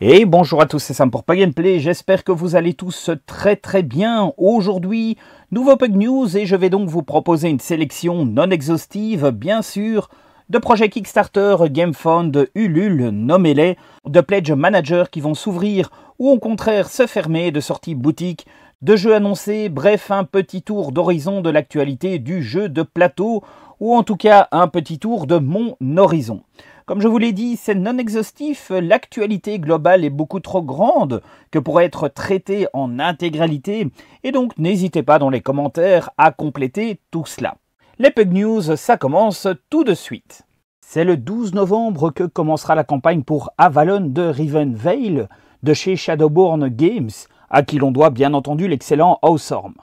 Et bonjour à tous, c'est Sam pour Pug Play, j'espère que vous allez tous très très bien. Aujourd'hui, nouveau Pug News et je vais donc vous proposer une sélection non exhaustive, bien sûr, de projets Kickstarter, Fund, Ulule, nommez-les, de Pledge Manager qui vont s'ouvrir ou au contraire se fermer, de sorties boutiques, de jeux annoncés, bref, un petit tour d'horizon de l'actualité du jeu de plateau, ou en tout cas un petit tour de mon horizon. Comme je vous l'ai dit, c'est non exhaustif, l'actualité globale est beaucoup trop grande que pour être traitée en intégralité, et donc n'hésitez pas dans les commentaires à compléter tout cela. Les Pug News, ça commence tout de suite. C'est le 12 novembre que commencera la campagne pour Avalon de Rivenvale de chez Shadowborn Games, à qui l'on doit bien entendu l'excellent Hawthorne.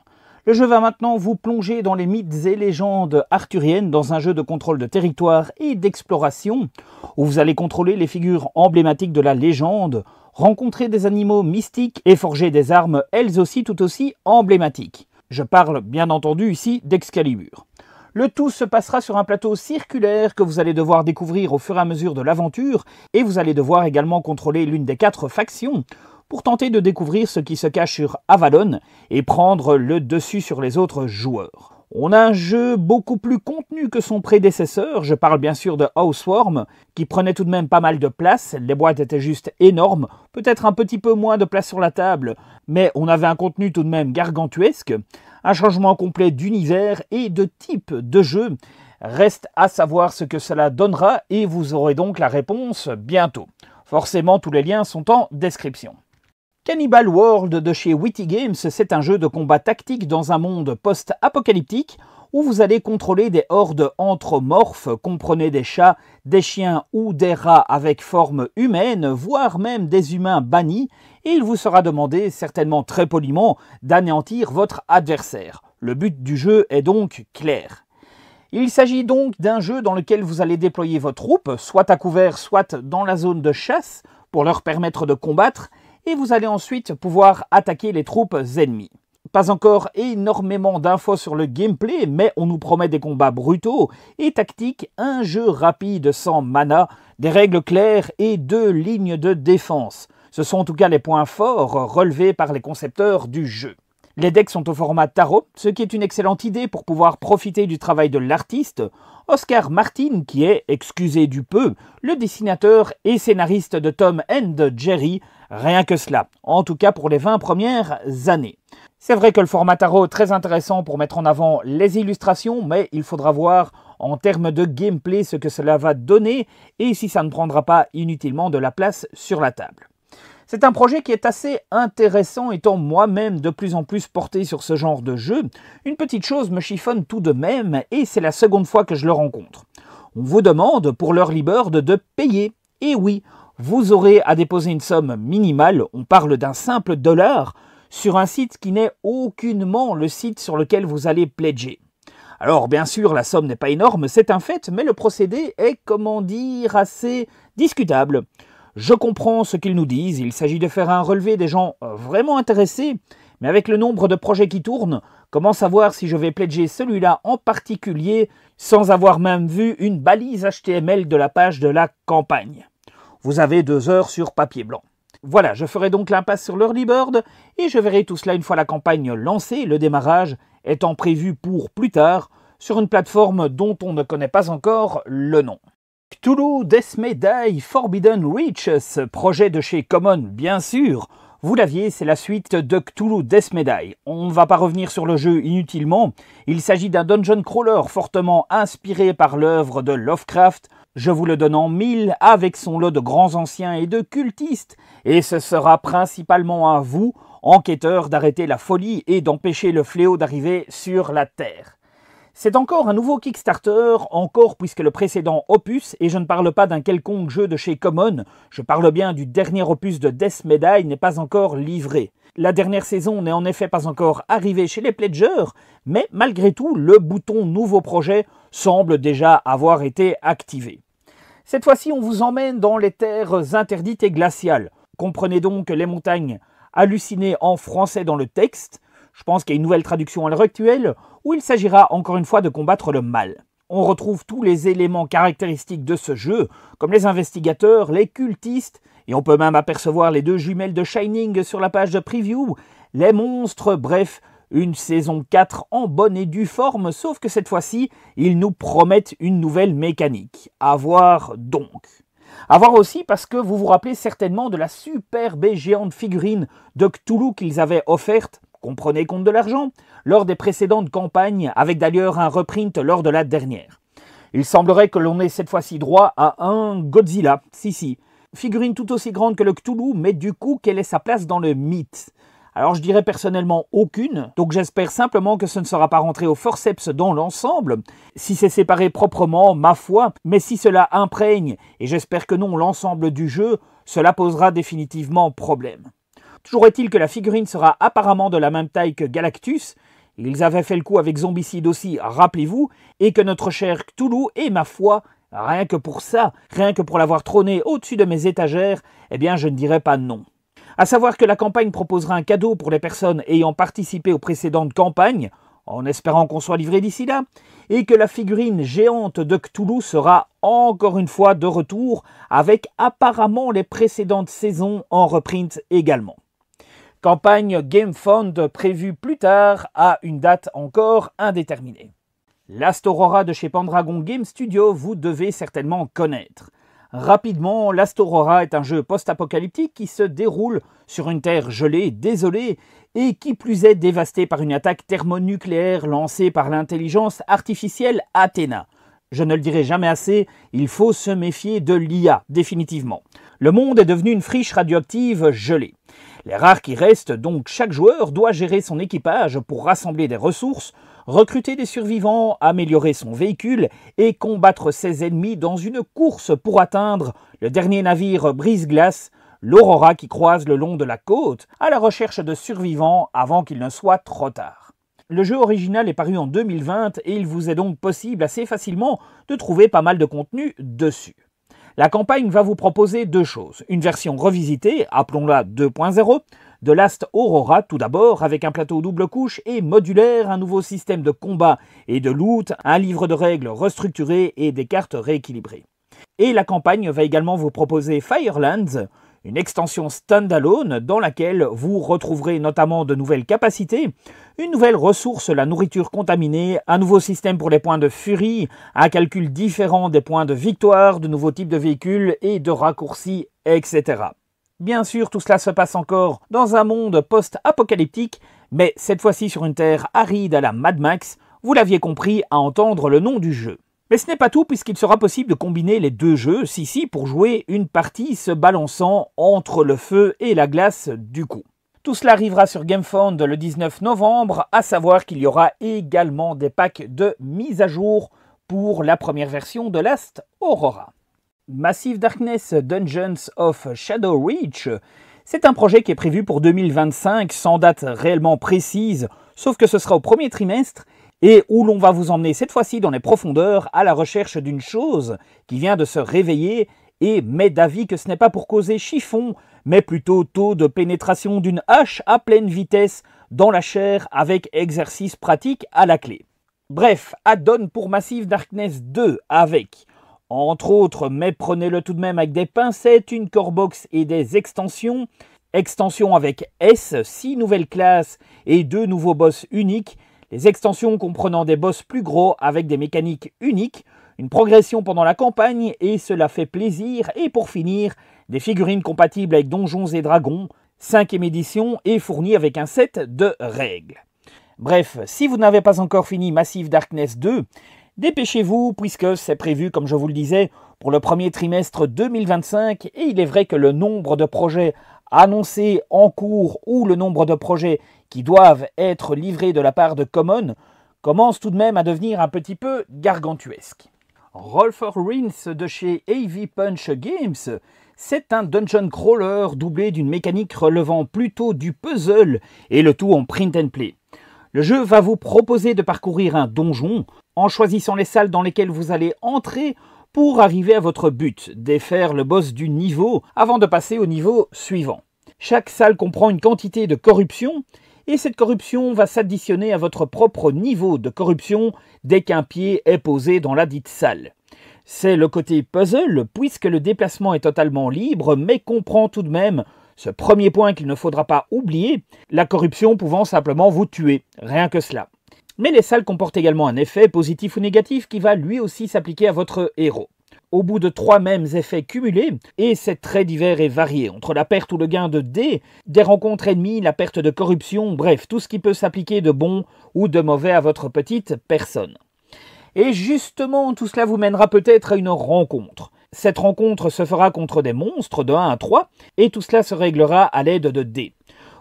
Le jeu va maintenant vous plonger dans les mythes et légendes arthuriennes dans un jeu de contrôle de territoire et d'exploration où vous allez contrôler les figures emblématiques de la légende, rencontrer des animaux mystiques et forger des armes elles aussi tout aussi emblématiques. Je parle bien entendu ici d'Excalibur. Le tout se passera sur un plateau circulaire que vous allez devoir découvrir au fur et à mesure de l'aventure, et vous allez devoir également contrôler l'une des quatre factions, pour tenter de découvrir ce qui se cache sur Avalon et prendre le dessus sur les autres joueurs. On a un jeu beaucoup plus contenu que son prédécesseur, je parle bien sûr de Housewarm, qui prenait tout de même pas mal de place, les boîtes étaient juste énormes, peut-être un petit peu moins de place sur la table, mais on avait un contenu tout de même gargantuesque, un changement complet d'univers et de type de jeu, reste à savoir ce que cela donnera et vous aurez donc la réponse bientôt. Forcément tous les liens sont en description. Cannibal World de chez Witty Games, c'est un jeu de combat tactique dans un monde post-apocalyptique où vous allez contrôler des hordes anthropomorphes, comprenez des chats, des chiens ou des rats avec forme humaine, voire même des humains bannis, et il vous sera demandé, certainement très poliment, d'anéantir votre adversaire. Le but du jeu est donc clair. Il s'agit donc d'un jeu dans lequel vous allez déployer vos troupes, soit à couvert, soit dans la zone de chasse, pour leur permettre de combattre, et vous allez ensuite pouvoir attaquer les troupes ennemies. Pas encore énormément d'infos sur le gameplay, mais on nous promet des combats brutaux et tactiques, un jeu rapide sans mana, des règles claires et deux lignes de défense. Ce sont en tout cas les points forts relevés par les concepteurs du jeu. Les decks sont au format tarot, ce qui est une excellente idée pour pouvoir profiter du travail de l'artiste, Oscar Martin, qui est, excusez du peu, le dessinateur et scénariste de Tom and Jerry, Rien que cela, en tout cas pour les 20 premières années. C'est vrai que le format tarot est très intéressant pour mettre en avant les illustrations, mais il faudra voir en termes de gameplay ce que cela va donner et si ça ne prendra pas inutilement de la place sur la table. C'est un projet qui est assez intéressant étant moi-même de plus en plus porté sur ce genre de jeu. Une petite chose me chiffonne tout de même et c'est la seconde fois que je le rencontre. On vous demande pour leur libre de payer. Et oui, vous aurez à déposer une somme minimale, on parle d'un simple dollar, sur un site qui n'est aucunement le site sur lequel vous allez pledger. Alors bien sûr, la somme n'est pas énorme, c'est un fait, mais le procédé est, comment dire, assez discutable. Je comprends ce qu'ils nous disent, il s'agit de faire un relevé des gens euh, vraiment intéressés, mais avec le nombre de projets qui tournent, comment savoir si je vais pledger celui-là en particulier sans avoir même vu une balise HTML de la page de la campagne vous avez deux heures sur papier blanc. Voilà, je ferai donc l'impasse sur l'early board et je verrai tout cela une fois la campagne lancée, le démarrage étant prévu pour plus tard sur une plateforme dont on ne connaît pas encore le nom. Cthulhu Death médailles Forbidden Reaches, projet de chez Common, bien sûr. Vous l'aviez, c'est la suite de Cthulhu Death On ne va pas revenir sur le jeu inutilement. Il s'agit d'un dungeon crawler fortement inspiré par l'œuvre de Lovecraft, je vous le donne en mille, avec son lot de grands anciens et de cultistes, et ce sera principalement à vous, enquêteurs, d'arrêter la folie et d'empêcher le fléau d'arriver sur la Terre. C'est encore un nouveau Kickstarter, encore puisque le précédent opus, et je ne parle pas d'un quelconque jeu de chez Common, je parle bien du dernier opus de Death Medaille, n'est pas encore livré. La dernière saison n'est en effet pas encore arrivée chez les Pledgers, mais malgré tout, le bouton Nouveau projet semble déjà avoir été activé. Cette fois-ci, on vous emmène dans les terres interdites et glaciales. Comprenez donc les montagnes hallucinées en français dans le texte. Je pense qu'il y a une nouvelle traduction à l'heure actuelle, où il s'agira encore une fois de combattre le mal. On retrouve tous les éléments caractéristiques de ce jeu, comme les investigateurs, les cultistes, et on peut même apercevoir les deux jumelles de Shining sur la page de preview, les monstres, bref, une saison 4 en bonne et due forme, sauf que cette fois-ci, ils nous promettent une nouvelle mécanique. A voir donc. A voir aussi parce que vous vous rappelez certainement de la superbe et géante figurine de Cthulhu qu'ils avaient offerte, comprenez compte de l'argent, lors des précédentes campagnes, avec d'ailleurs un reprint lors de la dernière. Il semblerait que l'on ait cette fois-ci droit à un Godzilla, si si. Figurine tout aussi grande que le Cthulhu, mais du coup qu'elle est sa place dans le mythe. Alors je dirais personnellement aucune, donc j'espère simplement que ce ne sera pas rentré au forceps dans l'ensemble, si c'est séparé proprement, ma foi, mais si cela imprègne, et j'espère que non, l'ensemble du jeu, cela posera définitivement problème. Toujours est-il que la figurine sera apparemment de la même taille que Galactus, ils avaient fait le coup avec Zombicide aussi, rappelez-vous, et que notre cher Cthulhu est, ma foi, rien que pour ça, rien que pour l'avoir trôné au-dessus de mes étagères, eh bien je ne dirais pas non. À savoir que la campagne proposera un cadeau pour les personnes ayant participé aux précédentes campagnes, en espérant qu'on soit livré d'ici là, et que la figurine géante de Cthulhu sera encore une fois de retour, avec apparemment les précédentes saisons en reprint également. Campagne Game Fund prévue plus tard à une date encore indéterminée. L'Astorora de chez Pandragon Game Studio, vous devez certainement connaître. Rapidement, l'Astorora est un jeu post-apocalyptique qui se déroule sur une terre gelée, désolée, et qui plus est dévastée par une attaque thermonucléaire lancée par l'intelligence artificielle Athéna. Je ne le dirai jamais assez, il faut se méfier de l'IA, définitivement. Le monde est devenu une friche radioactive gelée. Les rares qui restent, donc chaque joueur doit gérer son équipage pour rassembler des ressources, recruter des survivants, améliorer son véhicule et combattre ses ennemis dans une course pour atteindre le dernier navire brise-glace, l'Aurora qui croise le long de la côte, à la recherche de survivants avant qu'il ne soit trop tard. Le jeu original est paru en 2020 et il vous est donc possible assez facilement de trouver pas mal de contenu dessus. La campagne va vous proposer deux choses. Une version revisitée, appelons-la 2.0, de Last Aurora tout d'abord, avec un plateau double couche et modulaire, un nouveau système de combat et de loot, un livre de règles restructuré et des cartes rééquilibrées. Et la campagne va également vous proposer Firelands, une extension standalone dans laquelle vous retrouverez notamment de nouvelles capacités, une nouvelle ressource, la nourriture contaminée, un nouveau système pour les points de furie, un calcul différent des points de victoire, de nouveaux types de véhicules et de raccourcis, etc. Bien sûr, tout cela se passe encore dans un monde post-apocalyptique, mais cette fois-ci sur une terre aride à la Mad Max, vous l'aviez compris à entendre le nom du jeu. Mais ce n'est pas tout puisqu'il sera possible de combiner les deux jeux, si si, pour jouer une partie se balançant entre le feu et la glace du coup. Tout cela arrivera sur GameFound le 19 novembre, à savoir qu'il y aura également des packs de mise à jour pour la première version de Last Aurora. Massive Darkness Dungeons of Shadow Reach, c'est un projet qui est prévu pour 2025 sans date réellement précise, sauf que ce sera au premier trimestre et où l'on va vous emmener cette fois-ci dans les profondeurs à la recherche d'une chose qui vient de se réveiller et mets d'avis que ce n'est pas pour causer chiffon, mais plutôt taux de pénétration d'une hache à pleine vitesse dans la chair avec exercice pratique à la clé. Bref, add-on pour Massive Darkness 2 avec, entre autres, mais prenez-le tout de même avec des pincettes, une core box et des extensions, extensions avec S, 6 nouvelles classes et 2 nouveaux boss uniques, les extensions comprenant des boss plus gros avec des mécaniques uniques, une progression pendant la campagne et cela fait plaisir. Et pour finir, des figurines compatibles avec Donjons et Dragons, 5ème édition et fournies avec un set de règles. Bref, si vous n'avez pas encore fini Massive Darkness 2, dépêchez-vous puisque c'est prévu, comme je vous le disais, pour le premier trimestre 2025 et il est vrai que le nombre de projets annoncés en cours ou le nombre de projets qui doivent être livrés de la part de Common commence tout de même à devenir un petit peu gargantuesque. Rolf Rins de chez Heavy Punch Games. C'est un dungeon crawler doublé d'une mécanique relevant plutôt du puzzle et le tout en print and play. Le jeu va vous proposer de parcourir un donjon en choisissant les salles dans lesquelles vous allez entrer pour arriver à votre but, défaire le boss du niveau avant de passer au niveau suivant. Chaque salle comprend une quantité de corruption et cette corruption va s'additionner à votre propre niveau de corruption dès qu'un pied est posé dans la dite salle. C'est le côté puzzle, puisque le déplacement est totalement libre, mais comprend tout de même ce premier point qu'il ne faudra pas oublier, la corruption pouvant simplement vous tuer, rien que cela. Mais les salles comportent également un effet positif ou négatif qui va lui aussi s'appliquer à votre héros au bout de trois mêmes effets cumulés, et c'est très divers et varié, entre la perte ou le gain de dés, des rencontres ennemies, la perte de corruption, bref, tout ce qui peut s'appliquer de bon ou de mauvais à votre petite personne. Et justement, tout cela vous mènera peut-être à une rencontre. Cette rencontre se fera contre des monstres de 1 à 3, et tout cela se réglera à l'aide de dés.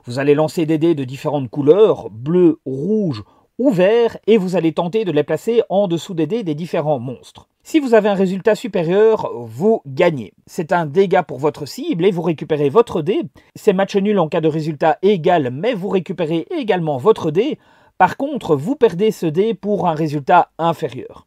Vous allez lancer des dés de différentes couleurs, bleu, rouge ou vert, et vous allez tenter de les placer en dessous des dés des différents monstres. Si vous avez un résultat supérieur, vous gagnez. C'est un dégât pour votre cible et vous récupérez votre dé. C'est match nul en cas de résultat égal, mais vous récupérez également votre dé. Par contre, vous perdez ce dé pour un résultat inférieur.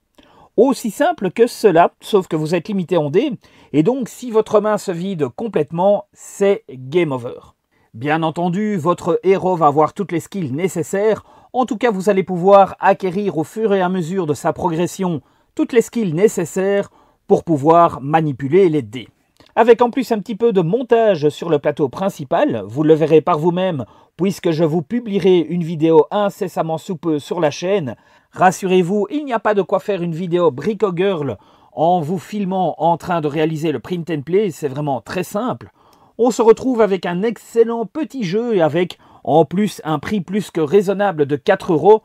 Aussi simple que cela, sauf que vous êtes limité en dé. et donc si votre main se vide complètement, c'est game over. Bien entendu, votre héros va avoir toutes les skills nécessaires, en tout cas vous allez pouvoir acquérir au fur et à mesure de sa progression toutes les skills nécessaires pour pouvoir manipuler les dés. Avec en plus un petit peu de montage sur le plateau principal, vous le verrez par vous-même puisque je vous publierai une vidéo incessamment sous peu sur la chaîne. Rassurez-vous, il n'y a pas de quoi faire une vidéo Brico Girl en vous filmant en train de réaliser le print and play, c'est vraiment très simple. On se retrouve avec un excellent petit jeu et avec en plus un prix plus que raisonnable de 4 euros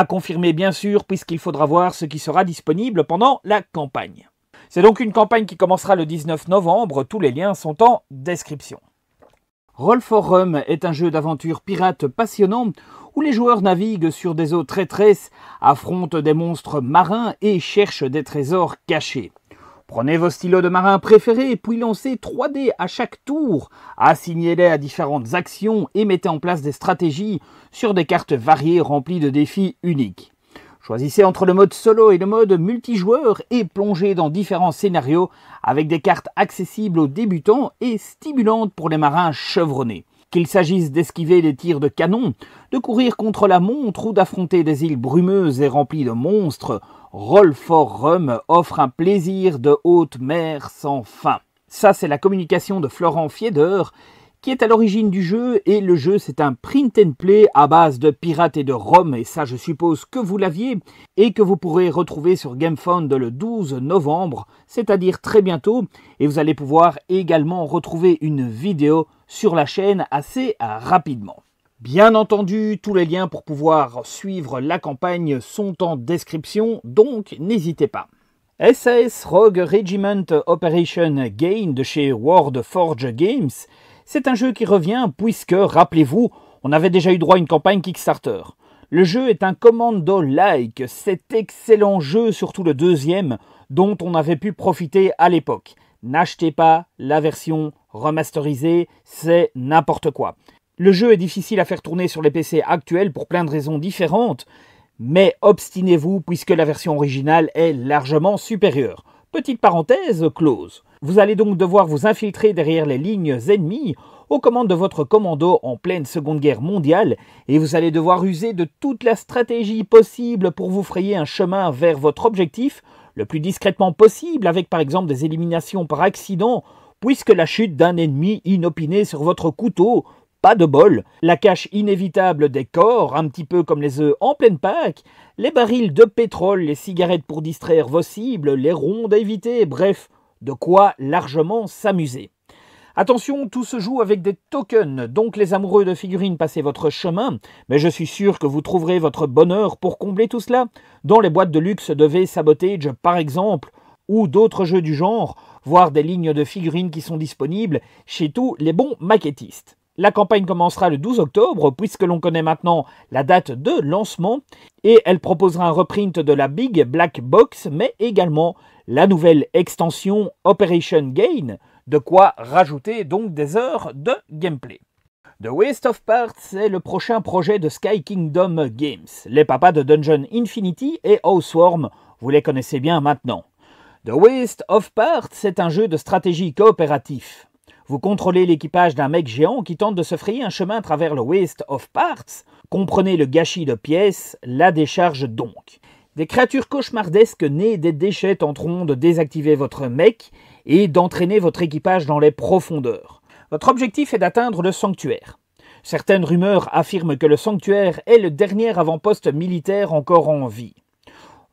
à confirmer bien sûr, puisqu'il faudra voir ce qui sera disponible pendant la campagne. C'est donc une campagne qui commencera le 19 novembre, tous les liens sont en description. Roll for Rum est un jeu d'aventure pirate passionnant où les joueurs naviguent sur des eaux traîtresses, affrontent des monstres marins et cherchent des trésors cachés. Prenez vos stylos de marin préférés, puis lancez 3 d à chaque tour, assignez-les à différentes actions et mettez en place des stratégies sur des cartes variées remplies de défis uniques. Choisissez entre le mode solo et le mode multijoueur et plongez dans différents scénarios avec des cartes accessibles aux débutants et stimulantes pour les marins chevronnés. Qu'il s'agisse d'esquiver des tirs de canon, de courir contre la montre ou d'affronter des îles brumeuses et remplies de monstres, for Roll Rum offre un plaisir de haute mer sans fin. Ça, c'est la communication de Florent Fieder qui est à l'origine du jeu et le jeu c'est un print and play à base de pirates et de rhum et ça je suppose que vous l'aviez et que vous pourrez retrouver sur GameFound le 12 novembre, c'est-à-dire très bientôt et vous allez pouvoir également retrouver une vidéo sur la chaîne assez rapidement. Bien entendu, tous les liens pour pouvoir suivre la campagne sont en description, donc n'hésitez pas. SAS Rogue Regiment Operation Gain de chez World Forge Games, c'est un jeu qui revient puisque, rappelez-vous, on avait déjà eu droit à une campagne Kickstarter. Le jeu est un commando-like, cet excellent jeu, surtout le deuxième, dont on avait pu profiter à l'époque. N'achetez pas la version remasterisée, c'est n'importe quoi. Le jeu est difficile à faire tourner sur les PC actuels pour plein de raisons différentes, mais obstinez-vous puisque la version originale est largement supérieure. Petite parenthèse close. Vous allez donc devoir vous infiltrer derrière les lignes ennemies aux commandes de votre commando en pleine Seconde Guerre mondiale et vous allez devoir user de toute la stratégie possible pour vous frayer un chemin vers votre objectif le plus discrètement possible avec par exemple des éliminations par accident puisque la chute d'un ennemi inopiné sur votre couteau pas de bol, la cache inévitable des corps, un petit peu comme les œufs en pleine Pâques, les barils de pétrole, les cigarettes pour distraire vos cibles, les rondes à éviter, bref, de quoi largement s'amuser. Attention, tout se joue avec des tokens, donc les amoureux de figurines, passez votre chemin, mais je suis sûr que vous trouverez votre bonheur pour combler tout cela dans les boîtes de luxe de V Sabotage par exemple, ou d'autres jeux du genre, voire des lignes de figurines qui sont disponibles chez tous les bons maquettistes. La campagne commencera le 12 octobre, puisque l'on connaît maintenant la date de lancement, et elle proposera un reprint de la Big Black Box, mais également la nouvelle extension Operation Gain, de quoi rajouter donc des heures de gameplay. The Waste of Parts est le prochain projet de Sky Kingdom Games, les papas de Dungeon Infinity et Houseworm, vous les connaissez bien maintenant. The Waste of Parts est un jeu de stratégie coopératif. Vous contrôlez l'équipage d'un mec géant qui tente de se frayer un chemin à travers le Waste of Parts. Comprenez le gâchis de pièces, la décharge donc. Des créatures cauchemardesques nées des déchets tenteront de désactiver votre mec et d'entraîner votre équipage dans les profondeurs. Votre objectif est d'atteindre le sanctuaire. Certaines rumeurs affirment que le sanctuaire est le dernier avant-poste militaire encore en vie.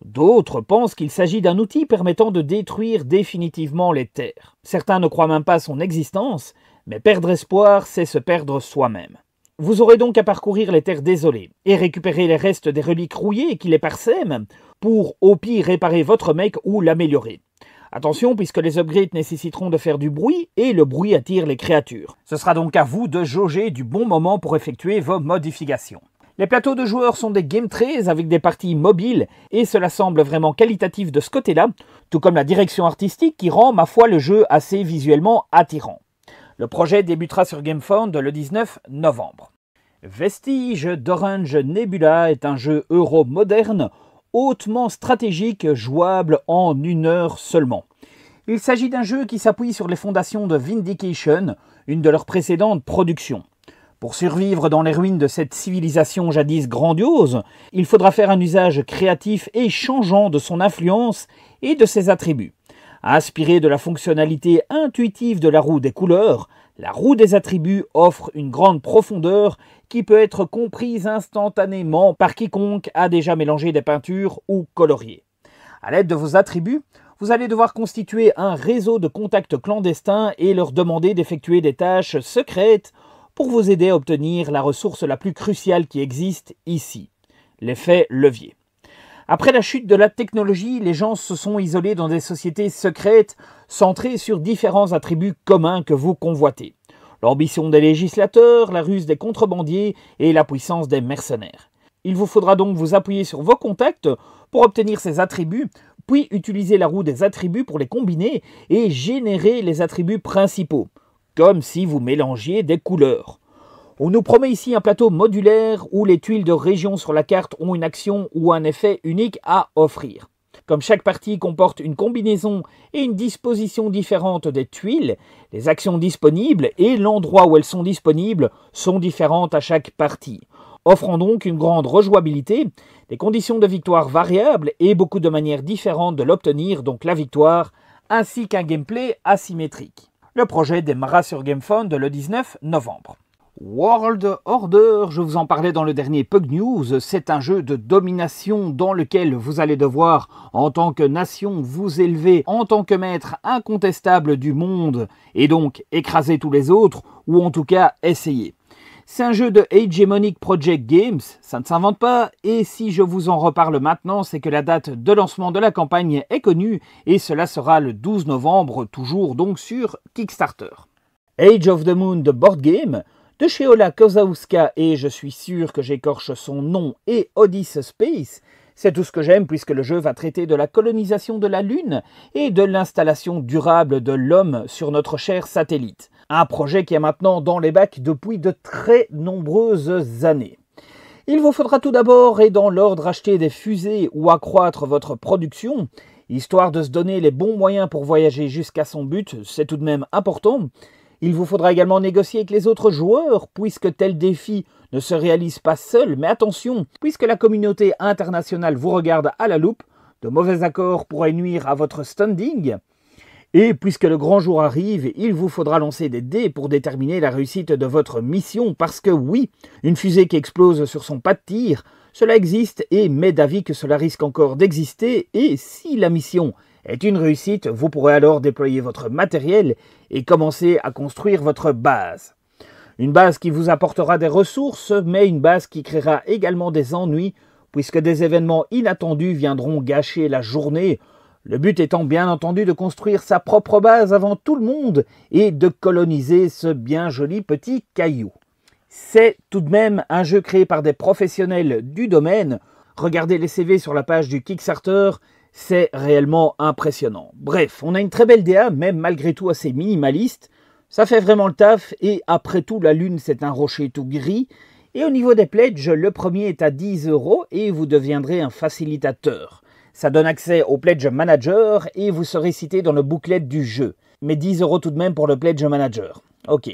D'autres pensent qu'il s'agit d'un outil permettant de détruire définitivement les terres. Certains ne croient même pas à son existence, mais perdre espoir, c'est se perdre soi-même. Vous aurez donc à parcourir les terres désolées et récupérer les restes des reliques rouillées qui les parsèment pour au pire réparer votre mec ou l'améliorer. Attention puisque les upgrades nécessiteront de faire du bruit et le bruit attire les créatures. Ce sera donc à vous de jauger du bon moment pour effectuer vos modifications. Les plateaux de joueurs sont des game trays avec des parties mobiles et cela semble vraiment qualitatif de ce côté-là, tout comme la direction artistique qui rend, ma foi, le jeu assez visuellement attirant. Le projet débutera sur GameFound le 19 novembre. Vestige d'Orange Nebula est un jeu euro moderne, hautement stratégique, jouable en une heure seulement. Il s'agit d'un jeu qui s'appuie sur les fondations de Vindication, une de leurs précédentes productions. Pour survivre dans les ruines de cette civilisation jadis grandiose, il faudra faire un usage créatif et changeant de son influence et de ses attributs. aspirer de la fonctionnalité intuitive de la roue des couleurs, la roue des attributs offre une grande profondeur qui peut être comprise instantanément par quiconque a déjà mélangé des peintures ou colorié. A l'aide de vos attributs, vous allez devoir constituer un réseau de contacts clandestins et leur demander d'effectuer des tâches secrètes pour vous aider à obtenir la ressource la plus cruciale qui existe ici, l'effet levier. Après la chute de la technologie, les gens se sont isolés dans des sociétés secrètes centrées sur différents attributs communs que vous convoitez. L'ambition des législateurs, la ruse des contrebandiers et la puissance des mercenaires. Il vous faudra donc vous appuyer sur vos contacts pour obtenir ces attributs, puis utiliser la roue des attributs pour les combiner et générer les attributs principaux comme si vous mélangiez des couleurs. On nous promet ici un plateau modulaire où les tuiles de région sur la carte ont une action ou un effet unique à offrir. Comme chaque partie comporte une combinaison et une disposition différente des tuiles, les actions disponibles et l'endroit où elles sont disponibles sont différentes à chaque partie, offrant donc une grande rejouabilité, des conditions de victoire variables et beaucoup de manières différentes de l'obtenir, donc la victoire, ainsi qu'un gameplay asymétrique. Le projet démarra sur GameFound le 19 novembre. World Order, je vous en parlais dans le dernier Pug News, c'est un jeu de domination dans lequel vous allez devoir, en tant que nation, vous élever en tant que maître incontestable du monde, et donc écraser tous les autres, ou en tout cas essayer. C'est un jeu de Hegemonic Project Games, ça ne s'invente pas, et si je vous en reparle maintenant, c'est que la date de lancement de la campagne est connue, et cela sera le 12 novembre, toujours donc sur Kickstarter. Age of the Moon de Board Game, de chez Ola Kozauska, et je suis sûr que j'écorche son nom, et Odyssey Space, c'est tout ce que j'aime puisque le jeu va traiter de la colonisation de la Lune et de l'installation durable de l'homme sur notre cher satellite un projet qui est maintenant dans les bacs depuis de très nombreuses années. Il vous faudra tout d'abord et dans l'ordre acheter des fusées ou accroître votre production, histoire de se donner les bons moyens pour voyager jusqu'à son but, c'est tout de même important. Il vous faudra également négocier avec les autres joueurs, puisque tel défi ne se réalise pas seul, mais attention, puisque la communauté internationale vous regarde à la loupe, de mauvais accords pourraient nuire à votre standing, et puisque le grand jour arrive, il vous faudra lancer des dés pour déterminer la réussite de votre mission, parce que oui, une fusée qui explose sur son pas de tir, cela existe et m'est d'avis que cela risque encore d'exister, et si la mission est une réussite, vous pourrez alors déployer votre matériel et commencer à construire votre base. Une base qui vous apportera des ressources, mais une base qui créera également des ennuis, puisque des événements inattendus viendront gâcher la journée, le but étant bien entendu de construire sa propre base avant tout le monde et de coloniser ce bien joli petit caillou. C'est tout de même un jeu créé par des professionnels du domaine. Regardez les CV sur la page du Kickstarter, c'est réellement impressionnant. Bref, on a une très belle DA, même malgré tout assez minimaliste. Ça fait vraiment le taf et après tout la lune c'est un rocher tout gris. Et au niveau des pledges, le premier est à 10 euros et vous deviendrez un facilitateur. Ça donne accès au Pledge Manager et vous serez cité dans le booklet du jeu. Mais 10 euros tout de même pour le Pledge Manager. Ok.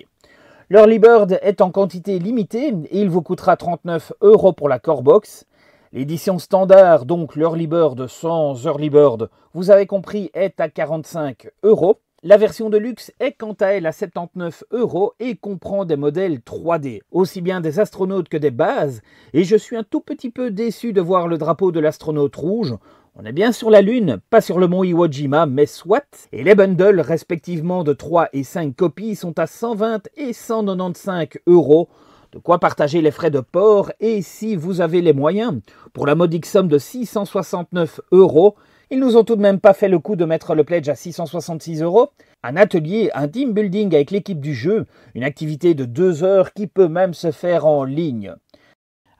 L'Early Bird est en quantité limitée et il vous coûtera 39 euros pour la core box. L'édition standard, donc l'Early Bird sans Early Bird, vous avez compris, est à 45 euros. La version de luxe est quant à elle à 79 euros et comprend des modèles 3D, aussi bien des astronautes que des bases, et je suis un tout petit peu déçu de voir le drapeau de l'astronaute rouge, on est bien sur la Lune, pas sur le mont Iwo Jima, mais soit. Et les bundles respectivement de 3 et 5 copies sont à 120 et 195 euros. De quoi partager les frais de port et si vous avez les moyens, pour la modique somme de 669 euros, ils nous ont tout de même pas fait le coup de mettre le pledge à 666 euros. Un atelier, un team building avec l'équipe du jeu, une activité de 2 heures qui peut même se faire en ligne.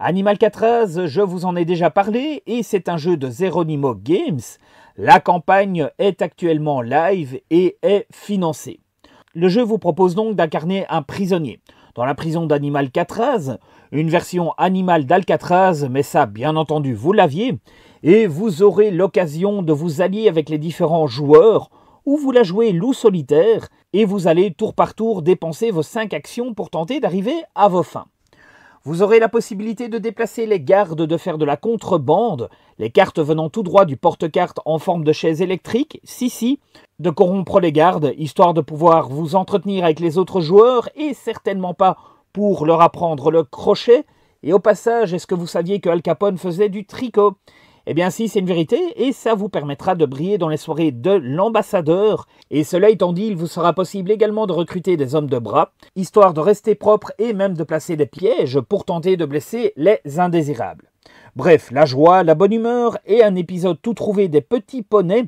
Animal 4 je vous en ai déjà parlé et c'est un jeu de Zeronimo Games. La campagne est actuellement live et est financée. Le jeu vous propose donc d'incarner un prisonnier dans la prison d'Animal 4 une version animale d'Alcatraz, mais ça bien entendu vous l'aviez, et vous aurez l'occasion de vous allier avec les différents joueurs ou vous la jouez loup solitaire et vous allez tour par tour dépenser vos 5 actions pour tenter d'arriver à vos fins. Vous aurez la possibilité de déplacer les gardes, de faire de la contrebande, les cartes venant tout droit du porte-cartes en forme de chaise électrique, si si, de corrompre les gardes, histoire de pouvoir vous entretenir avec les autres joueurs et certainement pas pour leur apprendre le crochet. Et au passage, est-ce que vous saviez que Al Capone faisait du tricot eh bien si, c'est une vérité, et ça vous permettra de briller dans les soirées de l'ambassadeur. Et cela étant dit, il vous sera possible également de recruter des hommes de bras, histoire de rester propre et même de placer des pièges pour tenter de blesser les indésirables. Bref, la joie, la bonne humeur et un épisode tout trouvé des petits poneys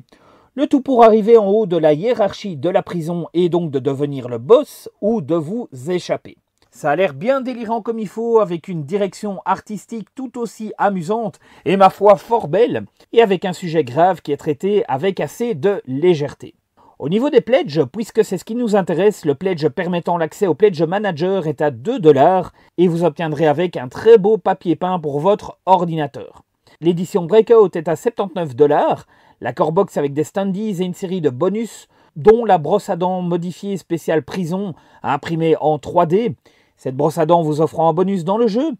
le tout pour arriver en haut de la hiérarchie de la prison et donc de devenir le boss ou de vous échapper. Ça a l'air bien délirant comme il faut, avec une direction artistique tout aussi amusante et ma foi fort belle, et avec un sujet grave qui est traité avec assez de légèreté. Au niveau des pledges, puisque c'est ce qui nous intéresse, le pledge permettant l'accès au pledge manager est à 2 dollars et vous obtiendrez avec un très beau papier peint pour votre ordinateur. L'édition Breakout est à 79 dollars, la core box avec des standees et une série de bonus dont la brosse à dents modifiée spéciale prison imprimée en 3D, cette brosse à dents vous offre un bonus dans le jeu.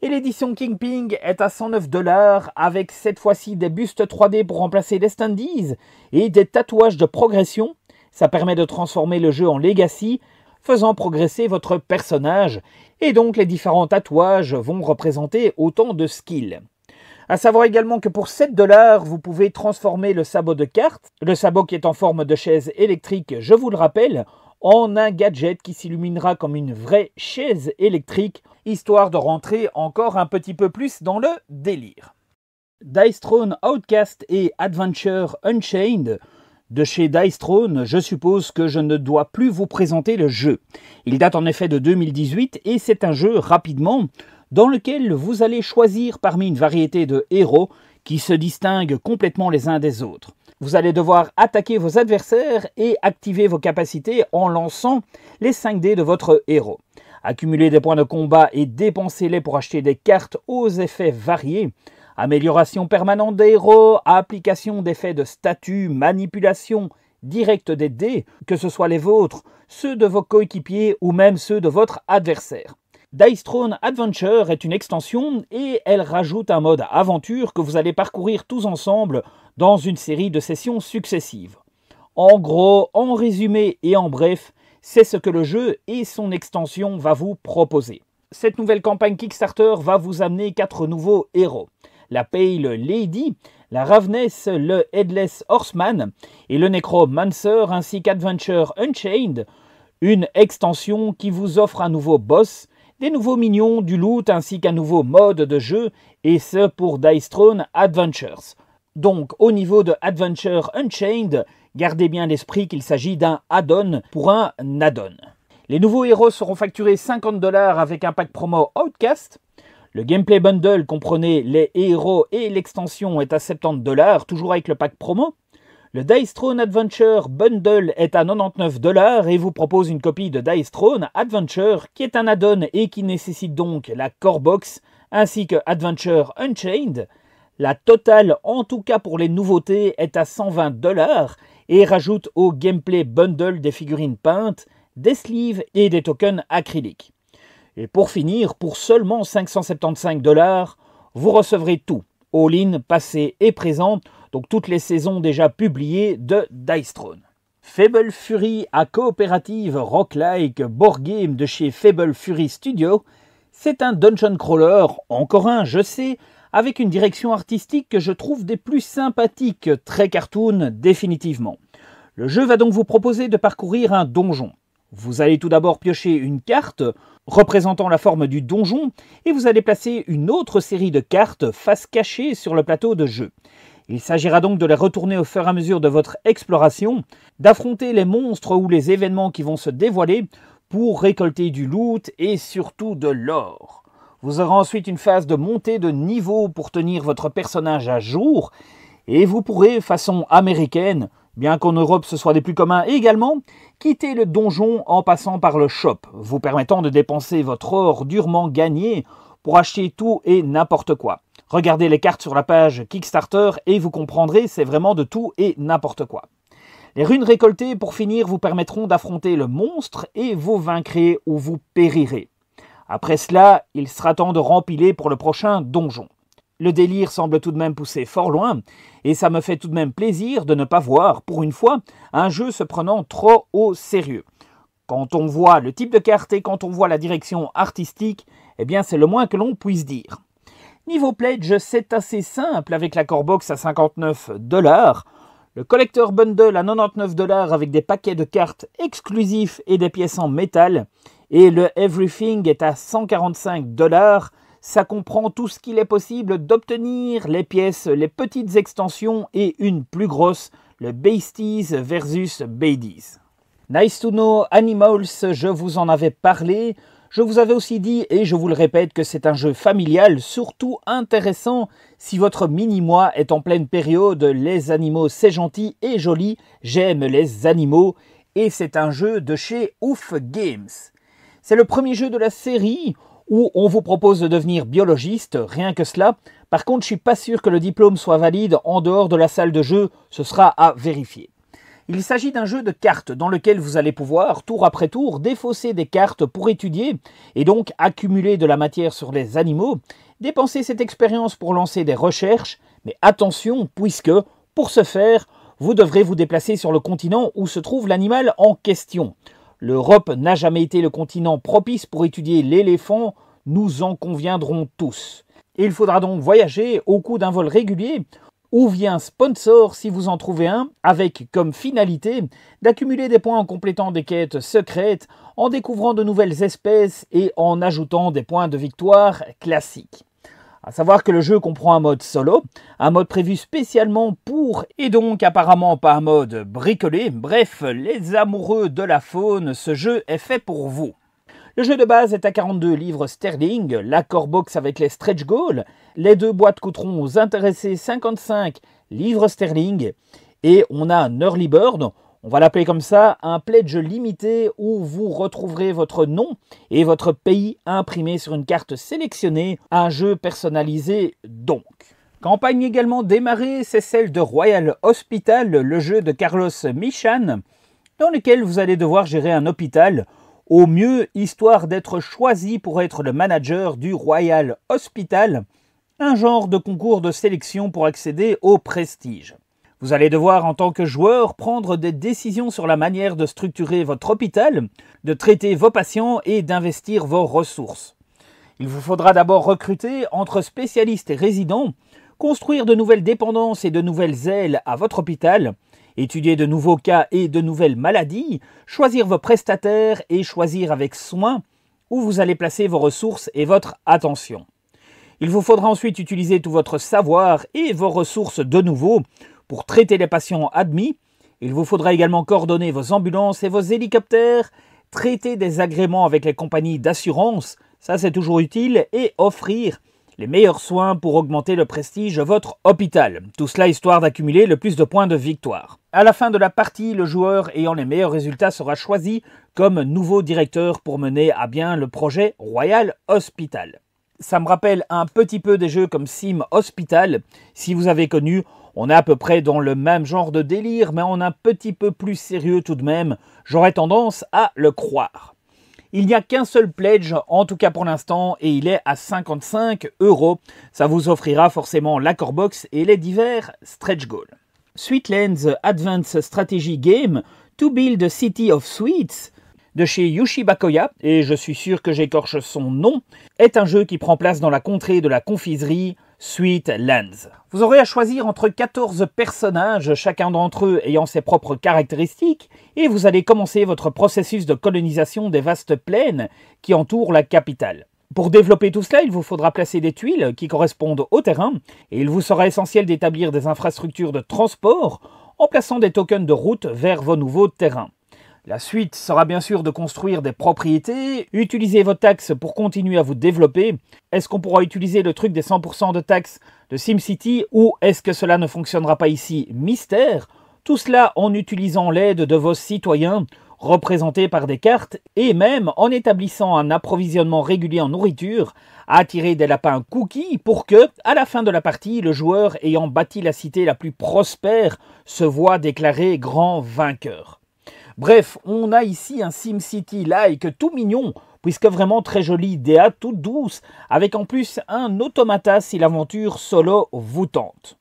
Et l'édition King est à 109 dollars avec cette fois-ci des bustes 3D pour remplacer les standees et des tatouages de progression. Ça permet de transformer le jeu en legacy, faisant progresser votre personnage. Et donc les différents tatouages vont représenter autant de skills. À savoir également que pour 7 dollars, vous pouvez transformer le sabot de carte, le sabot qui est en forme de chaise électrique, je vous le rappelle, en un gadget qui s'illuminera comme une vraie chaise électrique, histoire de rentrer encore un petit peu plus dans le délire. Dice Throne Outcast et Adventure Unchained de chez Dice Throne, je suppose que je ne dois plus vous présenter le jeu. Il date en effet de 2018 et c'est un jeu rapidement dans lequel vous allez choisir parmi une variété de héros qui se distinguent complètement les uns des autres. Vous allez devoir attaquer vos adversaires et activer vos capacités en lançant les 5 dés de votre héros. Accumulez des points de combat et dépensez-les pour acheter des cartes aux effets variés. Amélioration permanente des héros, application d'effets de statut, manipulation directe des dés, que ce soit les vôtres, ceux de vos coéquipiers ou même ceux de votre adversaire. Dice Throne Adventure est une extension et elle rajoute un mode aventure que vous allez parcourir tous ensemble dans une série de sessions successives. En gros, en résumé et en bref, c'est ce que le jeu et son extension va vous proposer. Cette nouvelle campagne Kickstarter va vous amener quatre nouveaux héros. La Pale Lady, la Raveness, le Headless Horseman et le Necromancer ainsi qu'Adventure Unchained, une extension qui vous offre un nouveau boss, des nouveaux minions, du loot ainsi qu'un nouveau mode de jeu, et ce pour Dice Throne Adventures. Donc au niveau de Adventure Unchained, gardez bien l'esprit qu'il s'agit d'un add-on pour un add-on. Les nouveaux héros seront facturés 50 dollars avec un pack promo Outcast. Le gameplay bundle comprenait les héros et l'extension est à 70 dollars, toujours avec le pack promo. Le Dice Throne Adventure Bundle est à 99 dollars et vous propose une copie de Dice Throne Adventure qui est un add-on et qui nécessite donc la Core Box ainsi que Adventure Unchained. La totale, en tout cas pour les nouveautés, est à 120 dollars et rajoute au gameplay bundle des figurines peintes, des sleeves et des tokens acryliques. Et pour finir, pour seulement 575 dollars, vous recevrez tout, all-in, passé et présent, donc toutes les saisons déjà publiées de Dice Throne. Fable Fury à coopérative rock-like board game de chez Fable Fury Studio, c'est un dungeon crawler, encore un, je sais, avec une direction artistique que je trouve des plus sympathiques, très cartoon définitivement. Le jeu va donc vous proposer de parcourir un donjon. Vous allez tout d'abord piocher une carte représentant la forme du donjon et vous allez placer une autre série de cartes face cachée sur le plateau de jeu. Il s'agira donc de les retourner au fur et à mesure de votre exploration, d'affronter les monstres ou les événements qui vont se dévoiler pour récolter du loot et surtout de l'or. Vous aurez ensuite une phase de montée de niveau pour tenir votre personnage à jour et vous pourrez, façon américaine, bien qu'en Europe ce soit des plus communs également, quitter le donjon en passant par le shop, vous permettant de dépenser votre or durement gagné pour acheter tout et n'importe quoi. Regardez les cartes sur la page Kickstarter et vous comprendrez, c'est vraiment de tout et n'importe quoi. Les runes récoltées pour finir vous permettront d'affronter le monstre et vous vaincrez ou vous périrez. Après cela, il sera temps de rempiler pour le prochain donjon. Le délire semble tout de même pousser fort loin, et ça me fait tout de même plaisir de ne pas voir, pour une fois, un jeu se prenant trop au sérieux. Quand on voit le type de carte et quand on voit la direction artistique, eh bien c'est le moins que l'on puisse dire. Niveau pledge, c'est assez simple avec la Core Box à 59 dollars. Le collector bundle à 99 dollars avec des paquets de cartes exclusifs et des pièces en métal. Et le Everything est à 145 dollars. Ça comprend tout ce qu'il est possible d'obtenir, les pièces, les petites extensions et une plus grosse, le Beasties versus Baidies. Nice to know Animals, je vous en avais parlé. Je vous avais aussi dit, et je vous le répète, que c'est un jeu familial, surtout intéressant si votre mini-moi est en pleine période. Les animaux, c'est gentil et joli, j'aime les animaux, et c'est un jeu de chez Ouf Games. C'est le premier jeu de la série où on vous propose de devenir biologiste, rien que cela. Par contre, je suis pas sûr que le diplôme soit valide en dehors de la salle de jeu, ce sera à vérifier. Il s'agit d'un jeu de cartes dans lequel vous allez pouvoir, tour après tour, défausser des cartes pour étudier et donc accumuler de la matière sur les animaux, dépenser cette expérience pour lancer des recherches, mais attention puisque, pour ce faire, vous devrez vous déplacer sur le continent où se trouve l'animal en question. L'Europe n'a jamais été le continent propice pour étudier l'éléphant, nous en conviendrons tous. Il faudra donc voyager au coût d'un vol régulier ou vient sponsor si vous en trouvez un, avec comme finalité d'accumuler des points en complétant des quêtes secrètes, en découvrant de nouvelles espèces et en ajoutant des points de victoire classiques. À savoir que le jeu comprend un mode solo, un mode prévu spécialement pour et donc apparemment pas un mode bricolé. Bref, les amoureux de la faune, ce jeu est fait pour vous. Le jeu de base est à 42 livres sterling, l'accord box avec les stretch goals. Les deux boîtes coûteront aux intéressés 55 livres sterling. Et on a un early bird, on va l'appeler comme ça, un pledge limité où vous retrouverez votre nom et votre pays imprimé sur une carte sélectionnée, un jeu personnalisé donc. Campagne également démarrée, c'est celle de Royal Hospital, le jeu de Carlos Michan, dans lequel vous allez devoir gérer un hôpital au mieux histoire d'être choisi pour être le manager du Royal Hospital, un genre de concours de sélection pour accéder au prestige. Vous allez devoir en tant que joueur prendre des décisions sur la manière de structurer votre hôpital, de traiter vos patients et d'investir vos ressources. Il vous faudra d'abord recruter entre spécialistes et résidents, construire de nouvelles dépendances et de nouvelles ailes à votre hôpital, étudier de nouveaux cas et de nouvelles maladies, choisir vos prestataires et choisir avec soin où vous allez placer vos ressources et votre attention. Il vous faudra ensuite utiliser tout votre savoir et vos ressources de nouveau pour traiter les patients admis. Il vous faudra également coordonner vos ambulances et vos hélicoptères, traiter des agréments avec les compagnies d'assurance, ça c'est toujours utile, et offrir les meilleurs soins pour augmenter le prestige de votre hôpital. Tout cela histoire d'accumuler le plus de points de victoire. À la fin de la partie, le joueur ayant les meilleurs résultats sera choisi comme nouveau directeur pour mener à bien le projet Royal Hospital. Ça me rappelle un petit peu des jeux comme Sim Hospital. Si vous avez connu, on est à peu près dans le même genre de délire, mais on un petit peu plus sérieux tout de même. J'aurais tendance à le croire. Il n'y a qu'un seul pledge, en tout cas pour l'instant, et il est à 55 euros. Ça vous offrira forcément l'accord box et les divers stretch goals. Sweetlands Advanced Strategy Game To Build City of Sweets de chez Yushibakoya, et je suis sûr que j'écorche son nom, est un jeu qui prend place dans la contrée de la confiserie suite Lands. Vous aurez à choisir entre 14 personnages, chacun d'entre eux ayant ses propres caractéristiques, et vous allez commencer votre processus de colonisation des vastes plaines qui entourent la capitale. Pour développer tout cela, il vous faudra placer des tuiles qui correspondent au terrain, et il vous sera essentiel d'établir des infrastructures de transport en plaçant des tokens de route vers vos nouveaux terrains. La suite sera bien sûr de construire des propriétés, utiliser vos taxes pour continuer à vous développer. Est-ce qu'on pourra utiliser le truc des 100% de taxes de SimCity ou est-ce que cela ne fonctionnera pas ici Mystère Tout cela en utilisant l'aide de vos citoyens, représentés par des cartes, et même en établissant un approvisionnement régulier en nourriture, à attirer des lapins cookies pour que, à la fin de la partie, le joueur ayant bâti la cité la plus prospère se voit déclaré grand vainqueur. Bref, on a ici un SimCity-like tout mignon, puisque vraiment très jolie DA, toute douce, avec en plus un automata si l'aventure solo vous tente.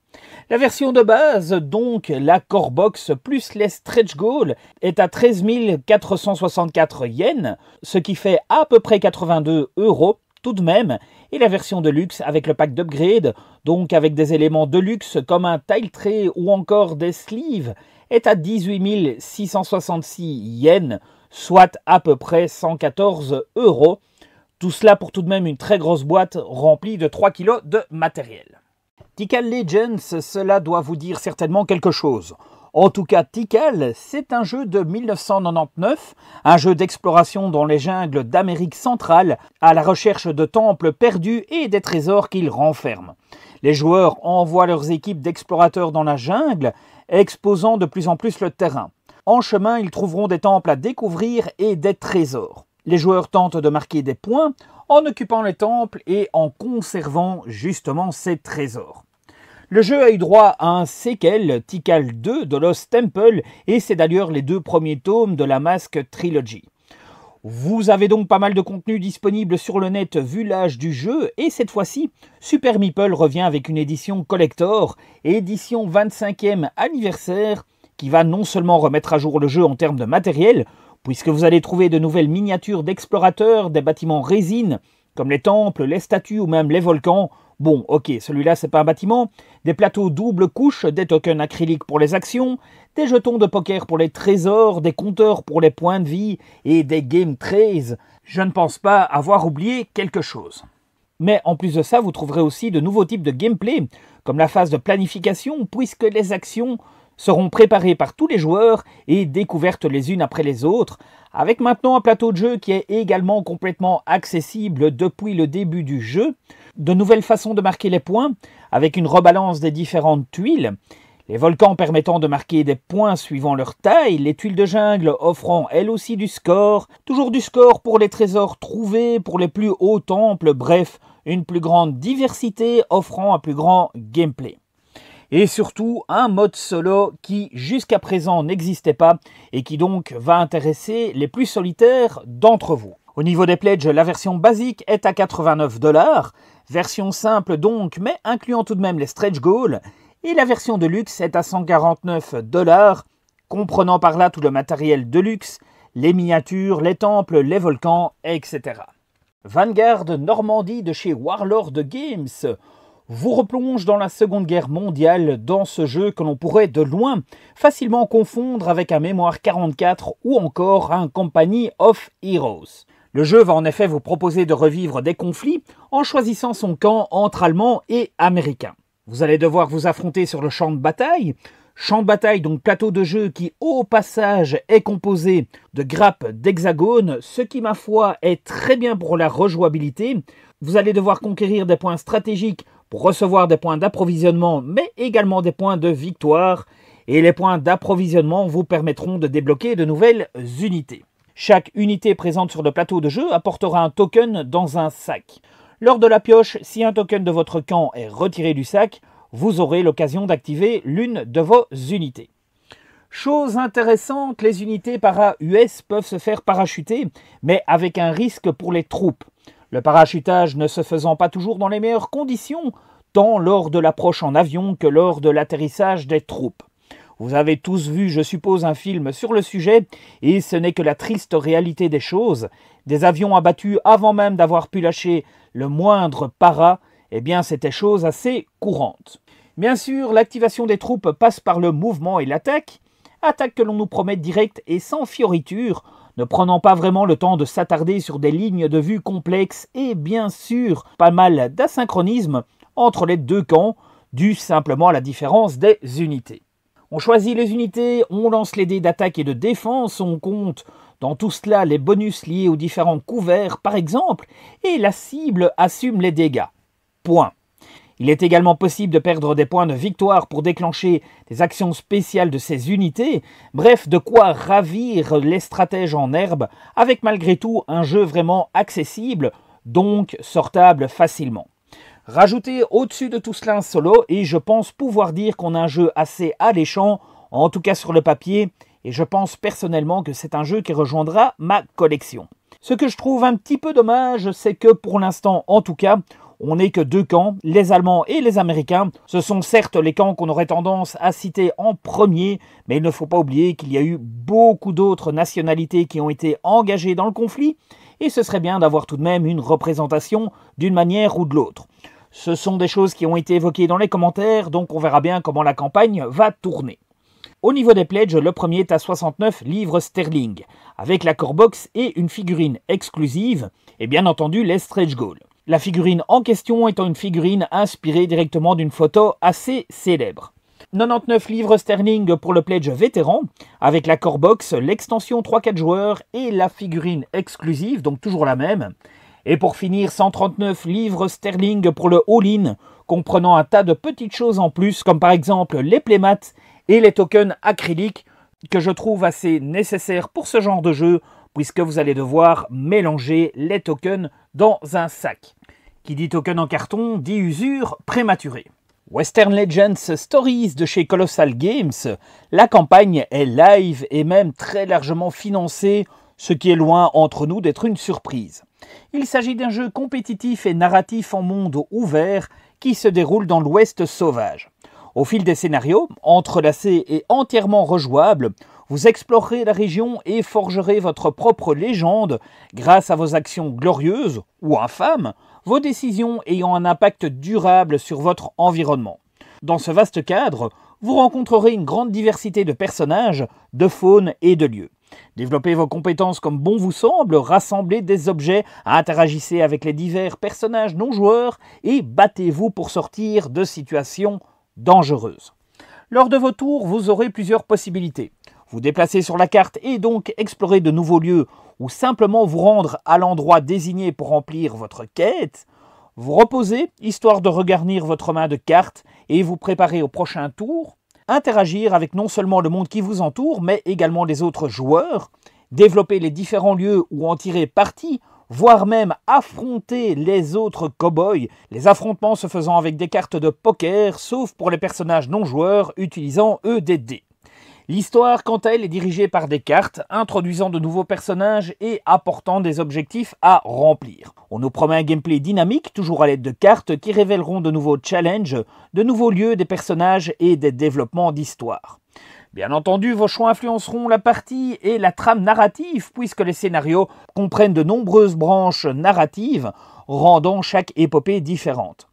La version de base, donc la Core Box plus les stretch goals, est à 13 464 yens, ce qui fait à peu près 82 euros tout de même, et la version de luxe avec le pack d'upgrade, donc avec des éléments de luxe comme un tile tray ou encore des sleeves, est à 18 666 yens, soit à peu près 114 euros. Tout cela pour tout de même une très grosse boîte remplie de 3 kg de matériel. Tikal Legends, cela doit vous dire certainement quelque chose. En tout cas, Tikal, c'est un jeu de 1999, un jeu d'exploration dans les jungles d'Amérique centrale, à la recherche de temples perdus et des trésors qu'ils renferment. Les joueurs envoient leurs équipes d'explorateurs dans la jungle exposant de plus en plus le terrain. En chemin, ils trouveront des temples à découvrir et des trésors. Les joueurs tentent de marquer des points en occupant les temples et en conservant justement ces trésors. Le jeu a eu droit à un séquel, Tikal 2 de Lost Temple, et c'est d'ailleurs les deux premiers tomes de la Masque Trilogy. Vous avez donc pas mal de contenu disponible sur le net vu l'âge du jeu et cette fois-ci, Super Meeple revient avec une édition collector, édition 25e anniversaire, qui va non seulement remettre à jour le jeu en termes de matériel, puisque vous allez trouver de nouvelles miniatures d'explorateurs, des bâtiments résine, comme les temples, les statues ou même les volcans, Bon, ok, celui-là c'est pas un bâtiment. Des plateaux double couche, des tokens acryliques pour les actions, des jetons de poker pour les trésors, des compteurs pour les points de vie et des game trays. Je ne pense pas avoir oublié quelque chose. Mais en plus de ça, vous trouverez aussi de nouveaux types de gameplay, comme la phase de planification, puisque les actions seront préparées par tous les joueurs et découvertes les unes après les autres, avec maintenant un plateau de jeu qui est également complètement accessible depuis le début du jeu, de nouvelles façons de marquer les points, avec une rebalance des différentes tuiles, les volcans permettant de marquer des points suivant leur taille, les tuiles de jungle offrant elles aussi du score, toujours du score pour les trésors trouvés, pour les plus hauts temples, bref, une plus grande diversité offrant un plus grand gameplay et surtout un mode solo qui jusqu'à présent n'existait pas et qui donc va intéresser les plus solitaires d'entre vous. Au niveau des pledges, la version basique est à 89 dollars, version simple donc, mais incluant tout de même les stretch goals, et la version de luxe est à 149 dollars, comprenant par là tout le matériel de luxe, les miniatures, les temples, les volcans, etc. Vanguard Normandie de chez Warlord Games vous replonge dans la Seconde Guerre mondiale dans ce jeu que l'on pourrait de loin facilement confondre avec un Mémoire 44 ou encore un Company of Heroes. Le jeu va en effet vous proposer de revivre des conflits en choisissant son camp entre Allemands et Américains. Vous allez devoir vous affronter sur le champ de bataille, Champ de bataille, donc plateau de jeu qui, au passage, est composé de grappes d'hexagones, ce qui, ma foi, est très bien pour la rejouabilité. Vous allez devoir conquérir des points stratégiques pour recevoir des points d'approvisionnement, mais également des points de victoire. Et les points d'approvisionnement vous permettront de débloquer de nouvelles unités. Chaque unité présente sur le plateau de jeu apportera un token dans un sac. Lors de la pioche, si un token de votre camp est retiré du sac, vous aurez l'occasion d'activer l'une de vos unités. Chose intéressante, les unités para-US peuvent se faire parachuter, mais avec un risque pour les troupes. Le parachutage ne se faisant pas toujours dans les meilleures conditions, tant lors de l'approche en avion que lors de l'atterrissage des troupes. Vous avez tous vu, je suppose, un film sur le sujet, et ce n'est que la triste réalité des choses. Des avions abattus avant même d'avoir pu lâcher le moindre para, eh bien c'était chose assez courante. Bien sûr, l'activation des troupes passe par le mouvement et l'attaque, attaque que l'on nous promet directe et sans fioriture, ne prenant pas vraiment le temps de s'attarder sur des lignes de vue complexes et bien sûr pas mal d'asynchronisme entre les deux camps, dû simplement à la différence des unités. On choisit les unités, on lance les dés d'attaque et de défense, on compte dans tout cela les bonus liés aux différents couverts par exemple, et la cible assume les dégâts. Point. Il est également possible de perdre des points de victoire pour déclencher des actions spéciales de ces unités, bref, de quoi ravir les stratèges en herbe, avec malgré tout un jeu vraiment accessible, donc sortable facilement. Rajoutez au-dessus de tout cela un solo, et je pense pouvoir dire qu'on a un jeu assez alléchant, en tout cas sur le papier, et je pense personnellement que c'est un jeu qui rejoindra ma collection. Ce que je trouve un petit peu dommage, c'est que pour l'instant, en tout cas, on n'est que deux camps, les Allemands et les Américains. Ce sont certes les camps qu'on aurait tendance à citer en premier, mais il ne faut pas oublier qu'il y a eu beaucoup d'autres nationalités qui ont été engagées dans le conflit, et ce serait bien d'avoir tout de même une représentation d'une manière ou de l'autre. Ce sont des choses qui ont été évoquées dans les commentaires, donc on verra bien comment la campagne va tourner. Au niveau des pledges, le premier est à 69 livres sterling, avec la core box et une figurine exclusive, et bien entendu les stretch goals la figurine en question étant une figurine inspirée directement d'une photo assez célèbre. 99 livres sterling pour le pledge vétéran, avec la core box, l'extension 3-4 joueurs et la figurine exclusive, donc toujours la même. Et pour finir, 139 livres sterling pour le all-in, comprenant un tas de petites choses en plus, comme par exemple les playmats et les tokens acryliques, que je trouve assez nécessaires pour ce genre de jeu, puisque vous allez devoir mélanger les tokens dans un sac. Qui dit aucun en carton dit usure prématurée. Western Legends Stories de chez Colossal Games, la campagne est live et même très largement financée, ce qui est loin entre nous d'être une surprise. Il s'agit d'un jeu compétitif et narratif en monde ouvert qui se déroule dans l'Ouest sauvage. Au fil des scénarios, entrelacés et entièrement rejouables, vous explorerez la région et forgerez votre propre légende grâce à vos actions glorieuses ou infâmes vos décisions ayant un impact durable sur votre environnement. Dans ce vaste cadre, vous rencontrerez une grande diversité de personnages, de faunes et de lieux. Développez vos compétences comme bon vous semble, rassemblez des objets, interagissez avec les divers personnages non joueurs et battez-vous pour sortir de situations dangereuses. Lors de vos tours, vous aurez plusieurs possibilités. Vous déplacez sur la carte et donc explorez de nouveaux lieux ou simplement vous rendre à l'endroit désigné pour remplir votre quête, vous reposer, histoire de regarnir votre main de cartes et vous préparer au prochain tour, interagir avec non seulement le monde qui vous entoure, mais également les autres joueurs, développer les différents lieux où en tirer parti, voire même affronter les autres cow-boys, les affrontements se faisant avec des cartes de poker, sauf pour les personnages non joueurs utilisant eux des L'histoire, quant à elle, est dirigée par des cartes, introduisant de nouveaux personnages et apportant des objectifs à remplir. On nous promet un gameplay dynamique, toujours à l'aide de cartes, qui révéleront de nouveaux challenges, de nouveaux lieux, des personnages et des développements d'histoire. Bien entendu, vos choix influenceront la partie et la trame narrative, puisque les scénarios comprennent de nombreuses branches narratives, rendant chaque épopée différente.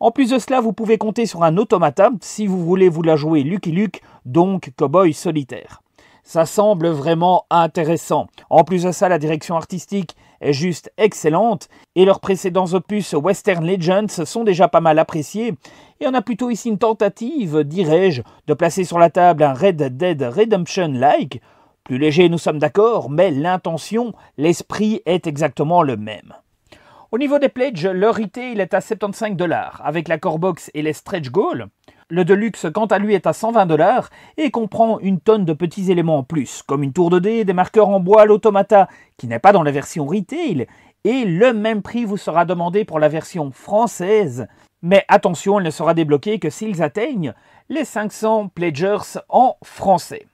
En plus de cela, vous pouvez compter sur un automata si vous voulez vous la jouer Lucky Luke, donc cowboy solitaire. Ça semble vraiment intéressant. En plus de ça, la direction artistique est juste excellente et leurs précédents opus Western Legends sont déjà pas mal appréciés. Et on a plutôt ici une tentative, dirais-je, de placer sur la table un Red Dead Redemption-like. Plus léger, nous sommes d'accord, mais l'intention, l'esprit est exactement le même. Au niveau des pledges, le retail est à 75 dollars avec la core box et les stretch goals. Le Deluxe, quant à lui, est à 120 dollars et comprend une tonne de petits éléments en plus, comme une tour de dés, des marqueurs en bois, l'automata, qui n'est pas dans la version retail, et le même prix vous sera demandé pour la version française. Mais attention, elle ne sera débloquée que s'ils atteignent les 500 pledgers en français.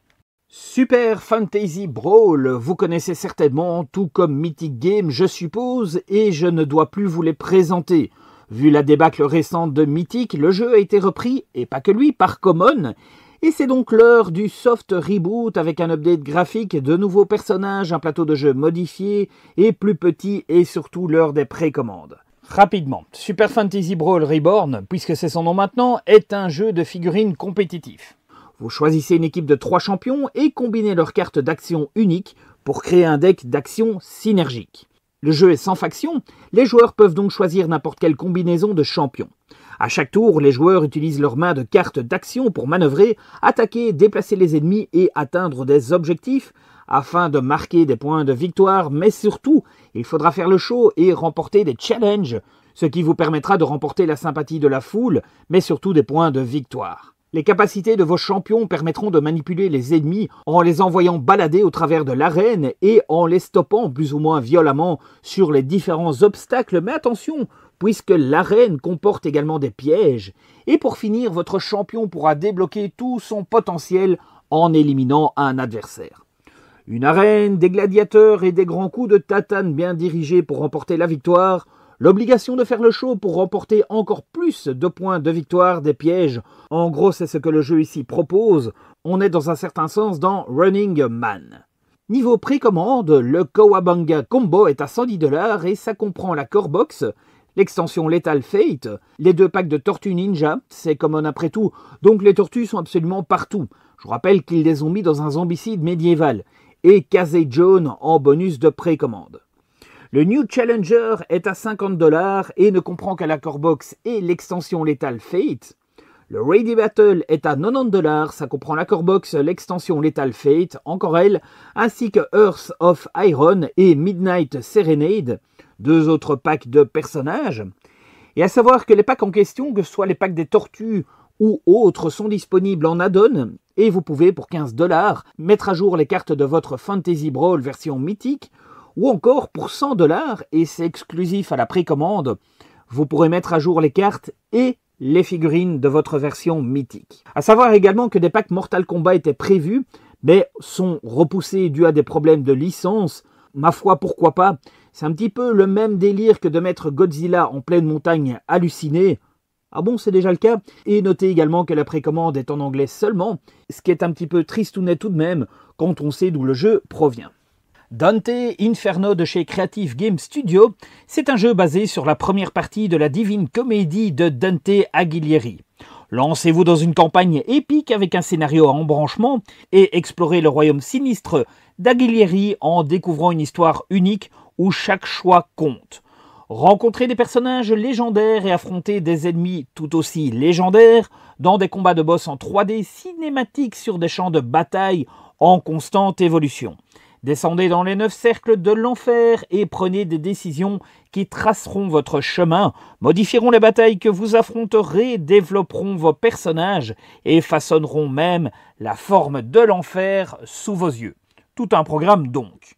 Super Fantasy Brawl, vous connaissez certainement tout comme Mythic Games, je suppose, et je ne dois plus vous les présenter. Vu la débâcle récente de Mythic, le jeu a été repris, et pas que lui, par Common, et c'est donc l'heure du soft reboot avec un update graphique, de nouveaux personnages, un plateau de jeu modifié et plus petit et surtout l'heure des précommandes. Rapidement, Super Fantasy Brawl Reborn, puisque c'est son nom maintenant, est un jeu de figurines compétitif. Vous choisissez une équipe de 3 champions et combinez leurs cartes d'action uniques pour créer un deck d'action synergique. Le jeu est sans faction, les joueurs peuvent donc choisir n'importe quelle combinaison de champions. A chaque tour, les joueurs utilisent leurs mains de cartes d'action pour manœuvrer, attaquer, déplacer les ennemis et atteindre des objectifs afin de marquer des points de victoire, mais surtout, il faudra faire le show et remporter des challenges, ce qui vous permettra de remporter la sympathie de la foule, mais surtout des points de victoire. Les capacités de vos champions permettront de manipuler les ennemis en les envoyant balader au travers de l'arène et en les stoppant plus ou moins violemment sur les différents obstacles. Mais attention, puisque l'arène comporte également des pièges. Et pour finir, votre champion pourra débloquer tout son potentiel en éliminant un adversaire. Une arène, des gladiateurs et des grands coups de tatane bien dirigés pour remporter la victoire. L'obligation de faire le show pour remporter encore plus de points de victoire des pièges. En gros, c'est ce que le jeu ici propose. On est dans un certain sens dans Running Man. Niveau précommande, le Kawabanga Combo est à 110 dollars et ça comprend la Core Box, l'extension Lethal Fate, les deux packs de Tortues Ninja, c'est common après tout, donc les tortues sont absolument partout. Je vous rappelle qu'ils les ont mis dans un zombicide médiéval, et Casey Jones en bonus de précommande. Le New Challenger est à 50 dollars et ne comprend qu'à la core box et l'extension Lethal Fate. Le Ready Battle est à 90 dollars, ça comprend la core box, l'extension Lethal Fate, encore elle, ainsi que Earth of Iron et Midnight Serenade, deux autres packs de personnages. Et à savoir que les packs en question, que ce soit les packs des tortues ou autres, sont disponibles en add-on et vous pouvez pour 15 dollars mettre à jour les cartes de votre Fantasy Brawl version mythique ou encore pour 100 dollars, et c'est exclusif à la précommande, vous pourrez mettre à jour les cartes et les figurines de votre version mythique. À savoir également que des packs Mortal Kombat étaient prévus, mais sont repoussés dû à des problèmes de licence. Ma foi, pourquoi pas C'est un petit peu le même délire que de mettre Godzilla en pleine montagne halluciné. Ah bon, c'est déjà le cas Et notez également que la précommande est en anglais seulement, ce qui est un petit peu triste net tout de même quand on sait d'où le jeu provient. Dante Inferno de chez Creative Game Studio, c'est un jeu basé sur la première partie de la Divine Comédie de Dante Aguilieri. Lancez-vous dans une campagne épique avec un scénario à embranchement et explorez le royaume sinistre d'Aguilieri en découvrant une histoire unique où chaque choix compte. Rencontrez des personnages légendaires et affrontez des ennemis tout aussi légendaires dans des combats de boss en 3D cinématiques sur des champs de bataille en constante évolution. Descendez dans les neuf cercles de l'enfer et prenez des décisions qui traceront votre chemin, modifieront les batailles que vous affronterez, développeront vos personnages et façonneront même la forme de l'enfer sous vos yeux. Tout un programme donc.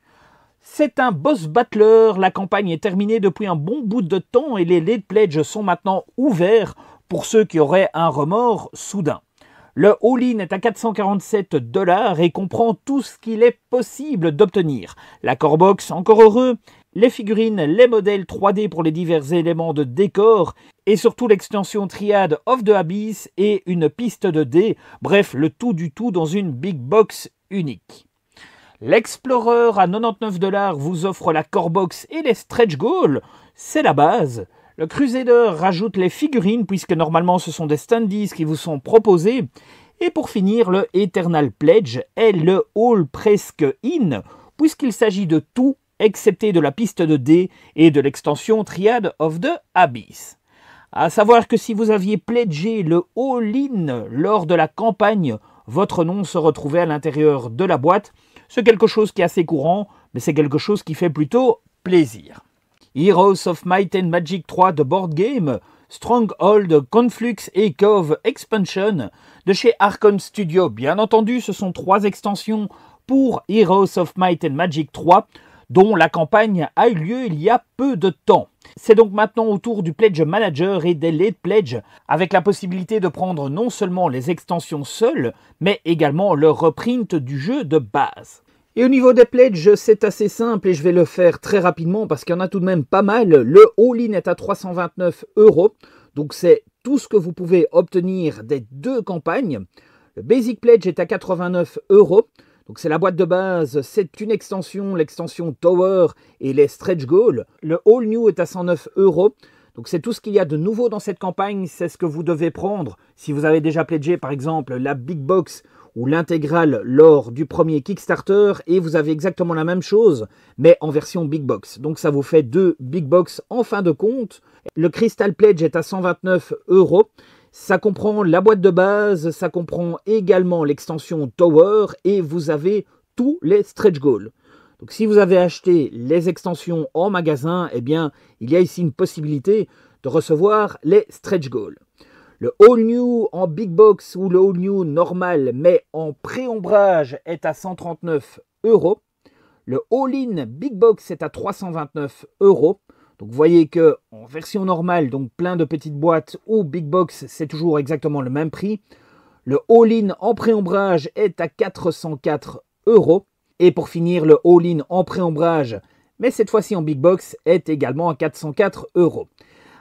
C'est un boss battler, la campagne est terminée depuis un bon bout de temps et les lead pledges sont maintenant ouverts pour ceux qui auraient un remords soudain. Le all-in est à 447 dollars et comprend tout ce qu'il est possible d'obtenir. La core box, encore heureux, les figurines, les modèles 3D pour les divers éléments de décor, et surtout l'extension Triade of the Abyss et une piste de dés, bref, le tout du tout dans une big box unique. L'Explorer à 99 dollars vous offre la core box et les stretch goals, c'est la base. Le Crusader rajoute les figurines puisque normalement ce sont des standees qui vous sont proposés. Et pour finir, le Eternal Pledge est le hall presque in puisqu'il s'agit de tout excepté de la piste de dés et de l'extension Triad of the Abyss. À savoir que si vous aviez pledgé le all-in lors de la campagne, votre nom se retrouvait à l'intérieur de la boîte. C'est quelque chose qui est assez courant, mais c'est quelque chose qui fait plutôt plaisir. Heroes of Might and Magic 3 de Board Game, Stronghold, Conflux et Cove Expansion de chez Arcom Studio. Bien entendu, ce sont trois extensions pour Heroes of Might and Magic 3 dont la campagne a eu lieu il y a peu de temps. C'est donc maintenant au tour du Pledge Manager et des Late Pledge, avec la possibilité de prendre non seulement les extensions seules, mais également le reprint du jeu de base. Et au niveau des pledges, c'est assez simple et je vais le faire très rapidement parce qu'il y en a tout de même pas mal. Le all-in est à 329 euros, donc c'est tout ce que vous pouvez obtenir des deux campagnes. Le Basic Pledge est à 89 euros. Donc c'est la boîte de base, c'est une extension, l'extension Tower et les stretch goals. Le All New est à 109 euros. Donc c'est tout ce qu'il y a de nouveau dans cette campagne, c'est ce que vous devez prendre. Si vous avez déjà pledgé par exemple la Big Box ou l'intégrale lors du premier Kickstarter et vous avez exactement la même chose mais en version big box. Donc ça vous fait deux big box en fin de compte. Le Crystal Pledge est à 129 euros. Ça comprend la boîte de base, ça comprend également l'extension Tower et vous avez tous les stretch goals. Donc si vous avez acheté les extensions en magasin, eh bien il y a ici une possibilité de recevoir les stretch goals. Le All New en Big Box ou le All New normal mais en préombrage est à 139 euros. Le All-in Big Box est à 329 euros. Donc vous voyez que en version normale, donc plein de petites boîtes ou Big Box, c'est toujours exactement le même prix. Le All-in en préombrage est à 404 euros. Et pour finir, le All-in en préombrage, mais cette fois-ci en Big Box, est également à 404 euros.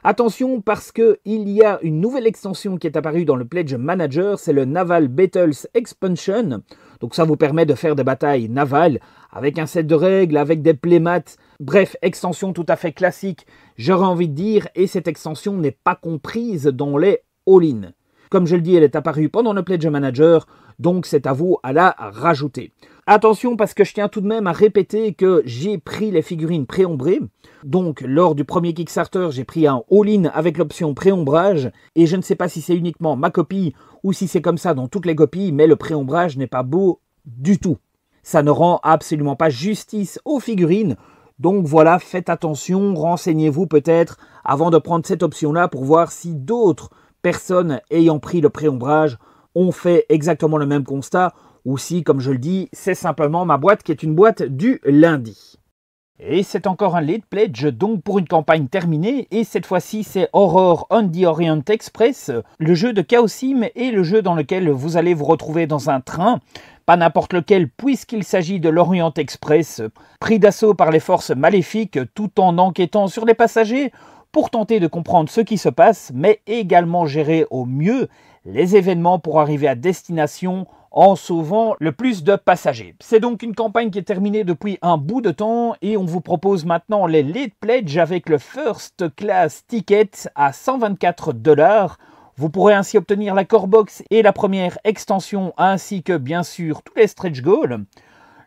Attention parce qu'il y a une nouvelle extension qui est apparue dans le Pledge Manager, c'est le Naval Battles Expansion. Donc ça vous permet de faire des batailles navales avec un set de règles, avec des playmats. Bref, extension tout à fait classique, j'aurais envie de dire, et cette extension n'est pas comprise dans les all-in. Comme je le dis, elle est apparue pendant le Pledge Manager, donc c'est à vous à la rajouter. Attention parce que je tiens tout de même à répéter que j'ai pris les figurines préombrées. Donc lors du premier Kickstarter, j'ai pris un all-in avec l'option préombrage et je ne sais pas si c'est uniquement ma copie ou si c'est comme ça dans toutes les copies, mais le préombrage n'est pas beau du tout. Ça ne rend absolument pas justice aux figurines. Donc voilà, faites attention, renseignez-vous peut-être avant de prendre cette option-là pour voir si d'autres personnes ayant pris le préombrage ont fait exactement le même constat ou si, comme je le dis, c'est simplement ma boîte qui est une boîte du lundi. Et c'est encore un lead pledge, donc pour une campagne terminée, et cette fois-ci c'est Horror on the Orient Express, le jeu de Chaos Sim et le jeu dans lequel vous allez vous retrouver dans un train, pas n'importe lequel puisqu'il s'agit de l'Orient Express, pris d'assaut par les forces maléfiques tout en enquêtant sur les passagers pour tenter de comprendre ce qui se passe, mais également gérer au mieux les événements pour arriver à destination en sauvant le plus de passagers. C'est donc une campagne qui est terminée depuis un bout de temps et on vous propose maintenant les Lead Pledge avec le First Class Ticket à 124 dollars. Vous pourrez ainsi obtenir la core box et la première extension ainsi que bien sûr tous les stretch goals.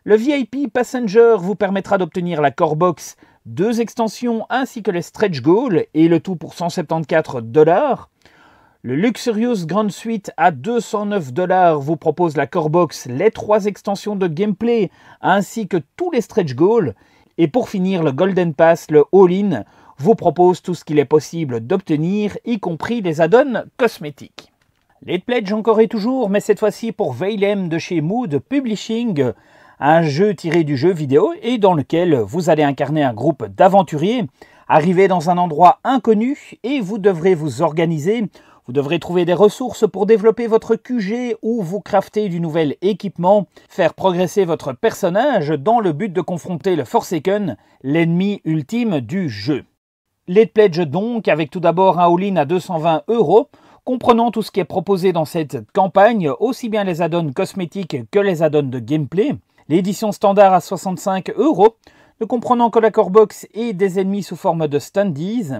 Le VIP Passenger vous permettra d'obtenir la core box, deux extensions ainsi que les stretch goals et le tout pour 174 dollars. Le Luxurious Grand Suite à 209 dollars vous propose la core box, les trois extensions de gameplay, ainsi que tous les stretch goals. Et pour finir, le Golden Pass, le All-in, vous propose tout ce qu'il est possible d'obtenir, y compris les add-ons cosmétiques. Les pledges encore et toujours, mais cette fois-ci pour Veilem de chez Mood Publishing, un jeu tiré du jeu vidéo et dans lequel vous allez incarner un groupe d'aventuriers, arriver dans un endroit inconnu et vous devrez vous organiser vous devrez trouver des ressources pour développer votre QG ou vous crafter du nouvel équipement, faire progresser votre personnage dans le but de confronter le Forsaken, l'ennemi ultime du jeu. Les pledge donc, avec tout d'abord un all-in à 220 euros, comprenant tout ce qui est proposé dans cette campagne, aussi bien les add-ons cosmétiques que les add-ons de gameplay, l'édition standard à 65 euros, ne comprenant que la core box et des ennemis sous forme de standees,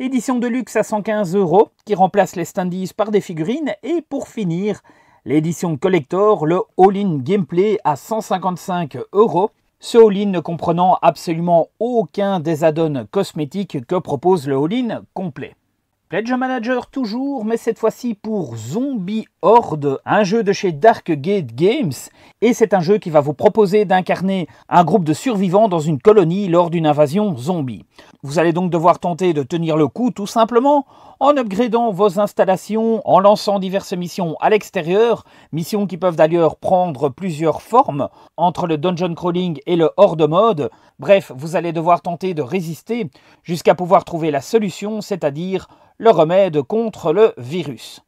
Édition de luxe à 115 euros qui remplace les standees par des figurines et pour finir l'édition collector, le All-in Gameplay à 155 euros. Ce All-in ne comprenant absolument aucun des add-ons cosmétiques que propose le All-in complet. Ledge Manager toujours, mais cette fois-ci pour Zombie Horde, un jeu de chez Dark Gate Games. Et c'est un jeu qui va vous proposer d'incarner un groupe de survivants dans une colonie lors d'une invasion zombie. Vous allez donc devoir tenter de tenir le coup tout simplement en upgradant vos installations, en lançant diverses missions à l'extérieur, missions qui peuvent d'ailleurs prendre plusieurs formes, entre le dungeon crawling et le hors de mode. Bref, vous allez devoir tenter de résister jusqu'à pouvoir trouver la solution, c'est-à-dire le remède contre le virus.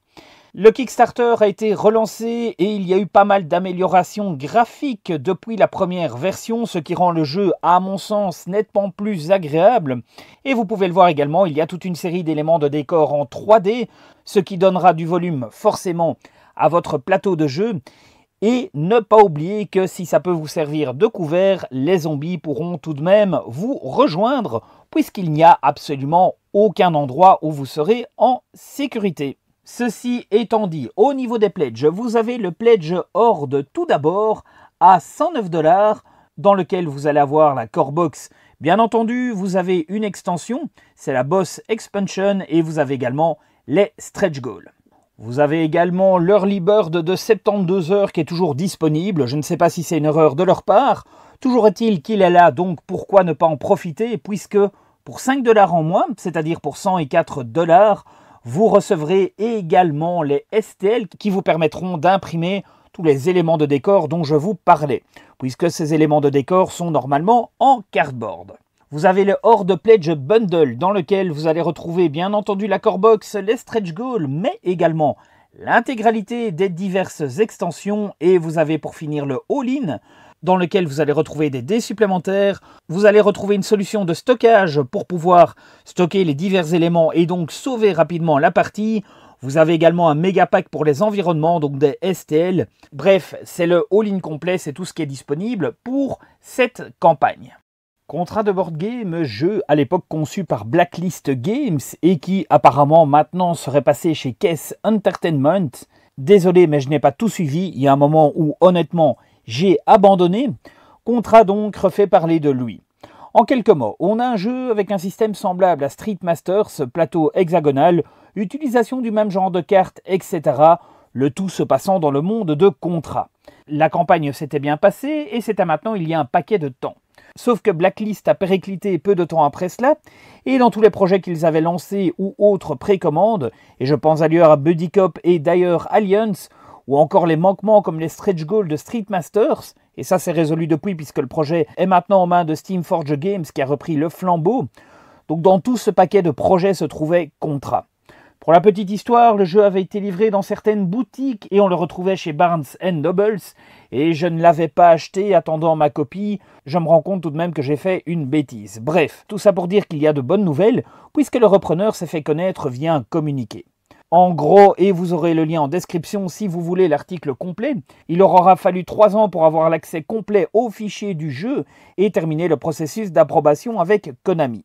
Le Kickstarter a été relancé et il y a eu pas mal d'améliorations graphiques depuis la première version, ce qui rend le jeu, à mon sens, nettement plus agréable. Et vous pouvez le voir également, il y a toute une série d'éléments de décor en 3D, ce qui donnera du volume forcément à votre plateau de jeu. Et ne pas oublier que si ça peut vous servir de couvert, les zombies pourront tout de même vous rejoindre, puisqu'il n'y a absolument aucun endroit où vous serez en sécurité. Ceci étant dit, au niveau des pledges, vous avez le pledge Horde tout d'abord à 109 dollars, dans lequel vous allez avoir la Core Box. Bien entendu, vous avez une extension, c'est la Boss Expansion, et vous avez également les Stretch Goals. Vous avez également l'Early Bird de 72 heures qui est toujours disponible. Je ne sais pas si c'est une erreur de leur part. Toujours est-il qu'il est là, donc pourquoi ne pas en profiter Puisque pour 5 dollars en moins, c'est-à-dire pour 104 dollars, vous recevrez également les STL qui vous permettront d'imprimer tous les éléments de décor dont je vous parlais, puisque ces éléments de décor sont normalement en cardboard. Vous avez le Horde Pledge Bundle dans lequel vous allez retrouver bien entendu la core box, les stretch goals, mais également l'intégralité des diverses extensions et vous avez pour finir le All-in dans lequel vous allez retrouver des dés supplémentaires, vous allez retrouver une solution de stockage pour pouvoir stocker les divers éléments et donc sauver rapidement la partie. Vous avez également un méga pack pour les environnements, donc des STL. Bref, c'est le all-in complet, c'est tout ce qui est disponible pour cette campagne. Contrat de board game, jeu à l'époque conçu par Blacklist Games et qui apparemment maintenant serait passé chez Case Entertainment. Désolé, mais je n'ai pas tout suivi. Il y a un moment où, honnêtement, j'ai abandonné, Contra donc refait parler de lui. En quelques mots, on a un jeu avec un système semblable à Street Masters, plateau hexagonal, utilisation du même genre de cartes, etc. Le tout se passant dans le monde de Contra. La campagne s'était bien passée et c'est à maintenant il y a un paquet de temps. Sauf que Blacklist a périclité peu de temps après cela, et dans tous les projets qu'ils avaient lancés ou autres précommandes, et je pense d'ailleurs à Buddy Cop et d'ailleurs Alliance, ou encore les manquements comme les stretch goals de Street Masters, et ça s'est résolu depuis puisque le projet est maintenant en main de Steam Forge Games qui a repris le flambeau. Donc dans tout ce paquet de projets se trouvait contrat. Pour la petite histoire, le jeu avait été livré dans certaines boutiques et on le retrouvait chez Barnes Nobles et je ne l'avais pas acheté attendant ma copie. Je me rends compte tout de même que j'ai fait une bêtise. Bref, tout ça pour dire qu'il y a de bonnes nouvelles puisque le repreneur s'est fait connaître via un communiqué en gros, et vous aurez le lien en description si vous voulez l'article complet. Il aura fallu 3 ans pour avoir l'accès complet au fichier du jeu et terminer le processus d'approbation avec Konami.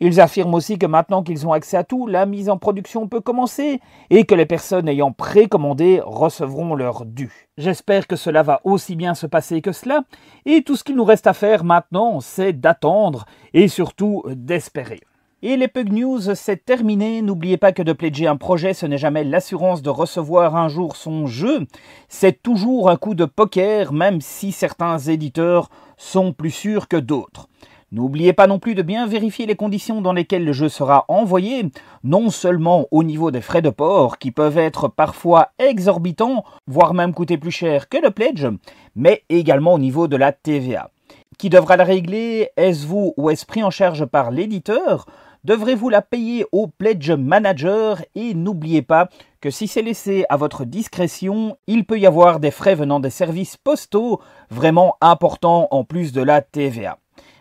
Ils affirment aussi que maintenant qu'ils ont accès à tout, la mise en production peut commencer et que les personnes ayant précommandé recevront leur dû. J'espère que cela va aussi bien se passer que cela et tout ce qu'il nous reste à faire maintenant, c'est d'attendre et surtout d'espérer. Et les Pug News, c'est terminé. N'oubliez pas que de pledger un projet, ce n'est jamais l'assurance de recevoir un jour son jeu. C'est toujours un coup de poker, même si certains éditeurs sont plus sûrs que d'autres. N'oubliez pas non plus de bien vérifier les conditions dans lesquelles le jeu sera envoyé, non seulement au niveau des frais de port, qui peuvent être parfois exorbitants, voire même coûter plus cher que le pledge, mais également au niveau de la TVA. Qui devra la régler Est-ce vous ou est-ce pris en charge par l'éditeur Devrez-vous la payer au pledge manager et n'oubliez pas que si c'est laissé à votre discrétion, il peut y avoir des frais venant des services postaux vraiment importants en plus de la TVA.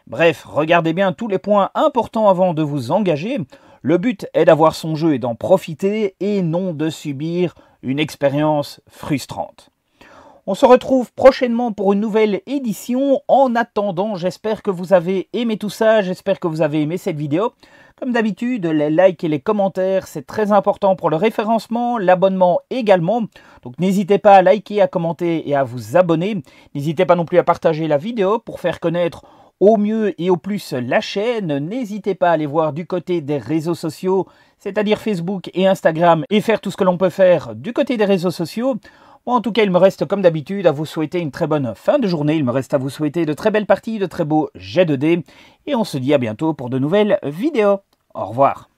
Bref, regardez bien tous les points importants avant de vous engager. Le but est d'avoir son jeu et d'en profiter et non de subir une expérience frustrante. On se retrouve prochainement pour une nouvelle édition. En attendant, j'espère que vous avez aimé tout ça, j'espère que vous avez aimé cette vidéo. Comme d'habitude, les likes et les commentaires, c'est très important pour le référencement, l'abonnement également. Donc n'hésitez pas à liker, à commenter et à vous abonner. N'hésitez pas non plus à partager la vidéo pour faire connaître au mieux et au plus la chaîne. N'hésitez pas à aller voir du côté des réseaux sociaux, c'est-à-dire Facebook et Instagram, et faire tout ce que l'on peut faire du côté des réseaux sociaux. en tout cas, il me reste comme d'habitude à vous souhaiter une très bonne fin de journée. Il me reste à vous souhaiter de très belles parties, de très beaux jets de dés. Et on se dit à bientôt pour de nouvelles vidéos. Au revoir.